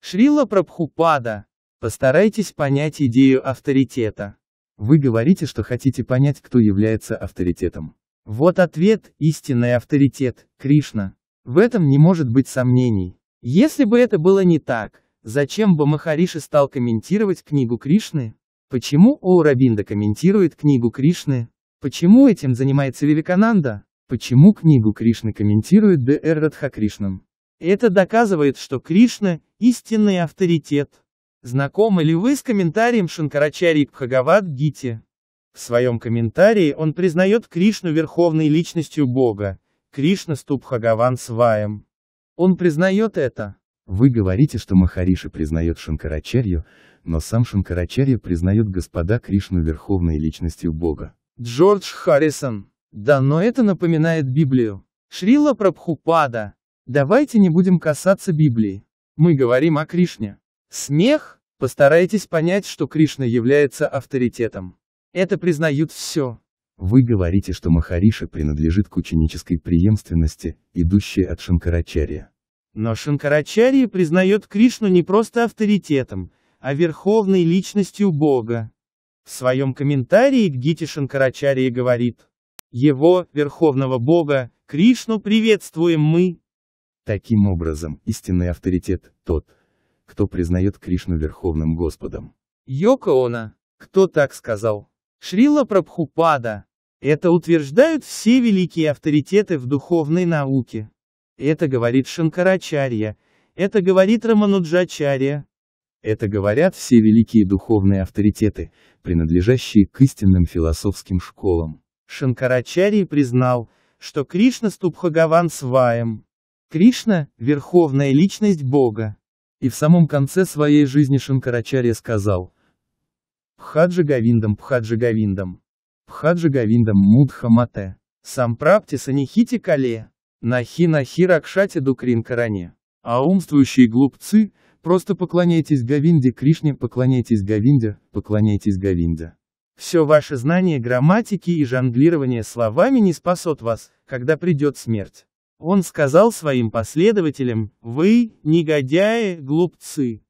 Шрила Прабхупада. Постарайтесь понять идею авторитета. Вы говорите, что хотите понять, кто является авторитетом. Вот ответ, истинный авторитет, Кришна. В этом не может быть сомнений. Если бы это было не так, зачем бы Махариши стал комментировать книгу Кришны? Почему Оурабинда комментирует книгу Кришны? Почему этим занимается Вивекананда? Почему книгу Кришны комментирует Д.Р. Радхакришнам? Это доказывает, что Кришна – истинный авторитет. Знакомы ли вы с комментарием Шанкарачари Пхагават Гити? В своем комментарии он признает Кришну верховной личностью Бога, Кришна Ступхагаван Сваем. Он признает это. Вы говорите, что Махариши признает Шанкарачарью, но сам Шанкарачарья признает Господа Кришну верховной личностью Бога. Джордж Харрисон. Да, но это напоминает Библию. Шрила Прабхупада. Давайте не будем касаться Библии. Мы говорим о Кришне. Смех? Постарайтесь понять, что Кришна является авторитетом. Это признают все. Вы говорите, что Махариша принадлежит к ученической преемственности, идущей от Шанкарачарья. Но Шанкарачарья признает Кришну не просто авторитетом, а верховной личностью Бога. В своем комментарии к Гите Шанкарачарья говорит, «Его, верховного Бога, Кришну приветствуем мы». Таким образом, истинный авторитет – тот, кто признает Кришну Верховным Господом. Йока Она. Кто так сказал? Шрила Прабхупада. Это утверждают все великие авторитеты в духовной науке. Это говорит Шанкарачарья, это говорит Рамануджачарья. Это говорят все великие духовные авторитеты, принадлежащие к истинным философским школам. Шанкарачарий признал, что Кришна Ступхагаван Сваем. Кришна – верховная личность Бога. И в самом конце своей жизни Шанкарачарья сказал «Пхаджи Говиндам Пхаджи Говиндам, Пхаджи Говиндам Мудхамате, Сампрапти Санихити Кале, Нахи Нахи Ракшати Дукрин Каране». А умствующие глупцы, просто поклоняйтесь Говинде Кришне, поклоняйтесь Говинде, поклоняйтесь Говинде. Все ваше знание грамматики и жонглирование словами не спасет вас, когда придет смерть. Он сказал своим последователям, «Вы, негодяи, глупцы!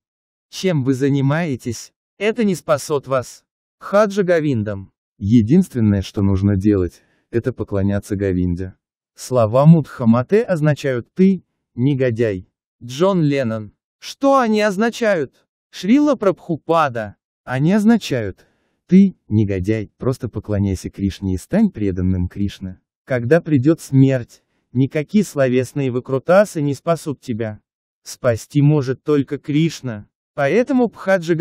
Чем вы занимаетесь? Это не спасет вас!» Хаджа Говиндам. Единственное, что нужно делать, это поклоняться Говинде. Слова Мудхамате означают «ты, негодяй». Джон Леннон. Что они означают? Шрила Прабхупада. Они означают «ты, негодяй, просто поклоняйся Кришне и стань преданным Кришне». Когда придет смерть, Никакие словесные выкрутасы не спасут тебя. Спасти может только Кришна. Поэтому Пхаджа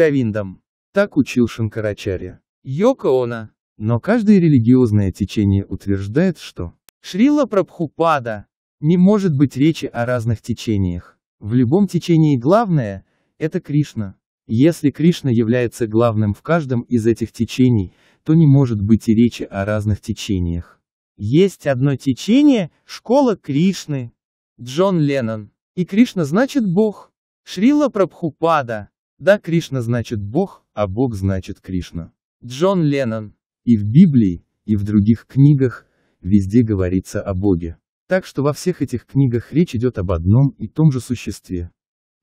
Так учил Шанкарачарья. Йока Она. Но каждое религиозное течение утверждает, что Шрила Прабхупада. Не может быть речи о разных течениях. В любом течении главное – это Кришна. Если Кришна является главным в каждом из этих течений, то не может быть и речи о разных течениях. Есть одно течение – школа Кришны. Джон Леннон. И Кришна значит Бог. Шрила Прабхупада. Да, Кришна значит Бог, а Бог значит Кришна. Джон Леннон. И в Библии, и в других книгах, везде говорится о Боге. Так что во всех этих книгах речь идет об одном и том же существе.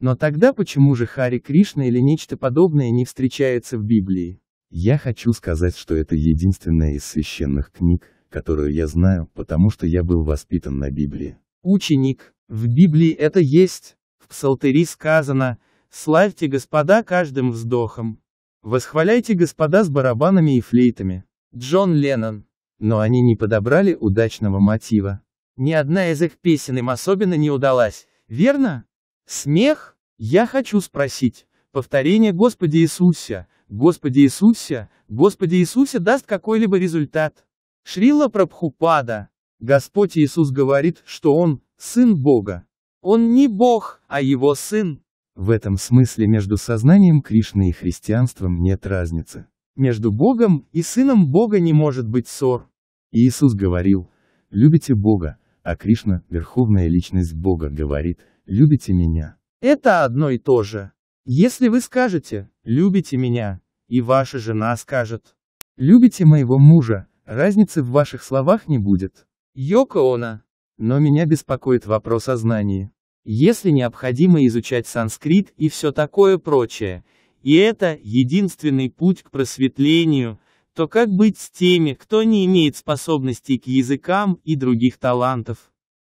Но тогда почему же Хари Кришна или нечто подобное не встречается в Библии? Я хочу сказать, что это единственная из священных книг, которую я знаю, потому что я был воспитан на Библии. Ученик, в Библии это есть, в Псалтыри сказано, «Славьте Господа каждым вздохом». Восхваляйте Господа с барабанами и флейтами. Джон Леннон. Но они не подобрали удачного мотива. Ни одна из их песен им особенно не удалась, верно? Смех? Я хочу спросить. Повторение Господи Иисусе, Господи Иисусе, Господи Иисусе даст какой-либо результат. Шрила Прабхупада. Господь Иисус говорит, что Он – Сын Бога. Он не Бог, а Его Сын. В этом смысле между сознанием Кришны и христианством нет разницы. Между Богом и Сыном Бога не может быть ссор. Иисус говорил, «Любите Бога», а Кришна, Верховная Личность Бога, говорит, «Любите меня». Это одно и то же. Если вы скажете «любите меня», и ваша жена скажет «любите моего мужа», Разницы в ваших словах не будет. Йоко Оно. Но меня беспокоит вопрос о знании. Если необходимо изучать санскрит и все такое прочее, и это единственный путь к просветлению, то как быть с теми, кто не имеет способностей к языкам и других талантов?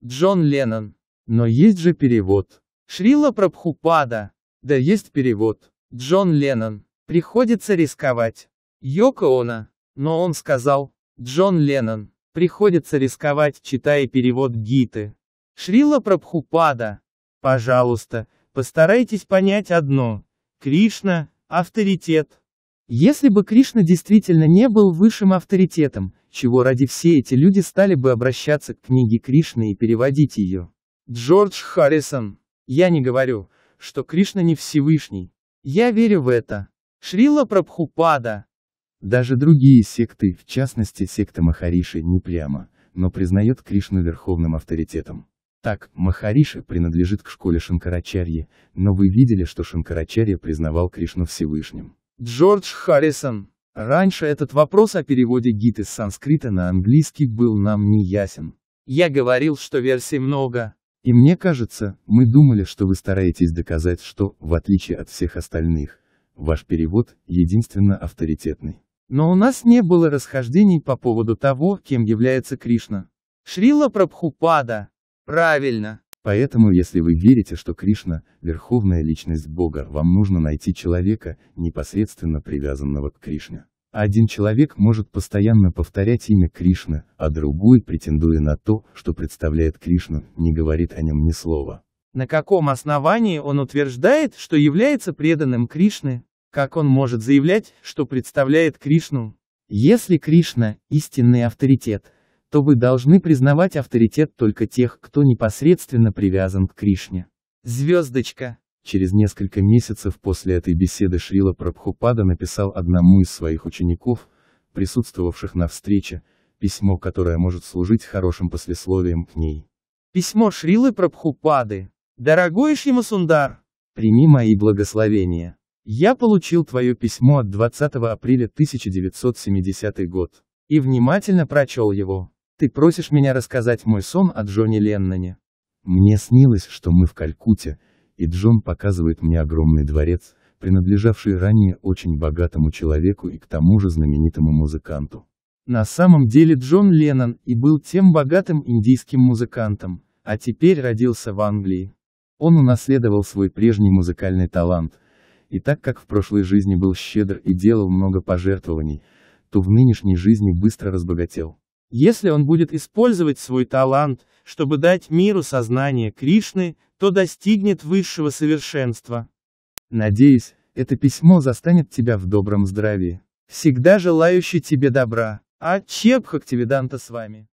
Джон Леннон. Но есть же перевод. Шрила Прабхупада. Да есть перевод. Джон Леннон. Приходится рисковать. Йоко Оно. Но он сказал, Джон Леннон. Приходится рисковать, читая перевод Гиты. Шрила Прабхупада. Пожалуйста, постарайтесь понять одно. Кришна – авторитет. Если бы Кришна действительно не был высшим авторитетом, чего ради все эти люди стали бы обращаться к книге Кришны и переводить ее? Джордж Харрисон. Я не говорю, что Кришна не Всевышний. Я верю в это. Шрила Прабхупада. Даже другие секты, в частности секта Махариши, не прямо, но признает Кришну верховным авторитетом. Так, Махариши принадлежит к школе Шанкарачарьи, но вы видели, что Шанкарачарья признавал Кришну Всевышним. Джордж Харрисон. Раньше этот вопрос о переводе гид из санскрита на английский был нам не ясен. Я говорил, что версий много. И мне кажется, мы думали, что вы стараетесь доказать, что, в отличие от всех остальных, ваш перевод единственно авторитетный. Но у нас не было расхождений по поводу того, кем является Кришна. Шрила Прабхупада. Правильно. Поэтому, если вы верите, что Кришна – верховная личность Бога, вам нужно найти человека, непосредственно привязанного к Кришне. Один человек может постоянно повторять имя Кришны, а другой, претендуя на то, что представляет Кришну, не говорит о нем ни слова. На каком основании он утверждает, что является преданным Кришны? Как он может заявлять, что представляет Кришну? Если Кришна – истинный авторитет, то вы должны признавать авторитет только тех, кто непосредственно привязан к Кришне. Звездочка. Через несколько месяцев после этой беседы Шрила Прабхупада написал одному из своих учеников, присутствовавших на встрече, письмо, которое может служить хорошим послесловием к ней. Письмо Шрилы Прабхупады. Дорогой Шимасундар, прими мои благословения. Я получил твое письмо от 20 апреля 1970 год. И внимательно прочел его. Ты просишь меня рассказать мой сон о Джоне Ленноне. Мне снилось, что мы в Калькуте, и Джон показывает мне огромный дворец, принадлежавший ранее очень богатому человеку и к тому же знаменитому музыканту. На самом деле Джон Леннон и был тем богатым индийским музыкантом, а теперь родился в Англии. Он унаследовал свой прежний музыкальный талант – и так как в прошлой жизни был щедр и делал много пожертвований, то в нынешней жизни быстро разбогател. Если он будет использовать свой талант, чтобы дать миру сознание Кришны, то достигнет высшего совершенства. Надеюсь, это письмо застанет тебя в добром здравии. Всегда желающий тебе добра. А Чепхактивиданта с вами.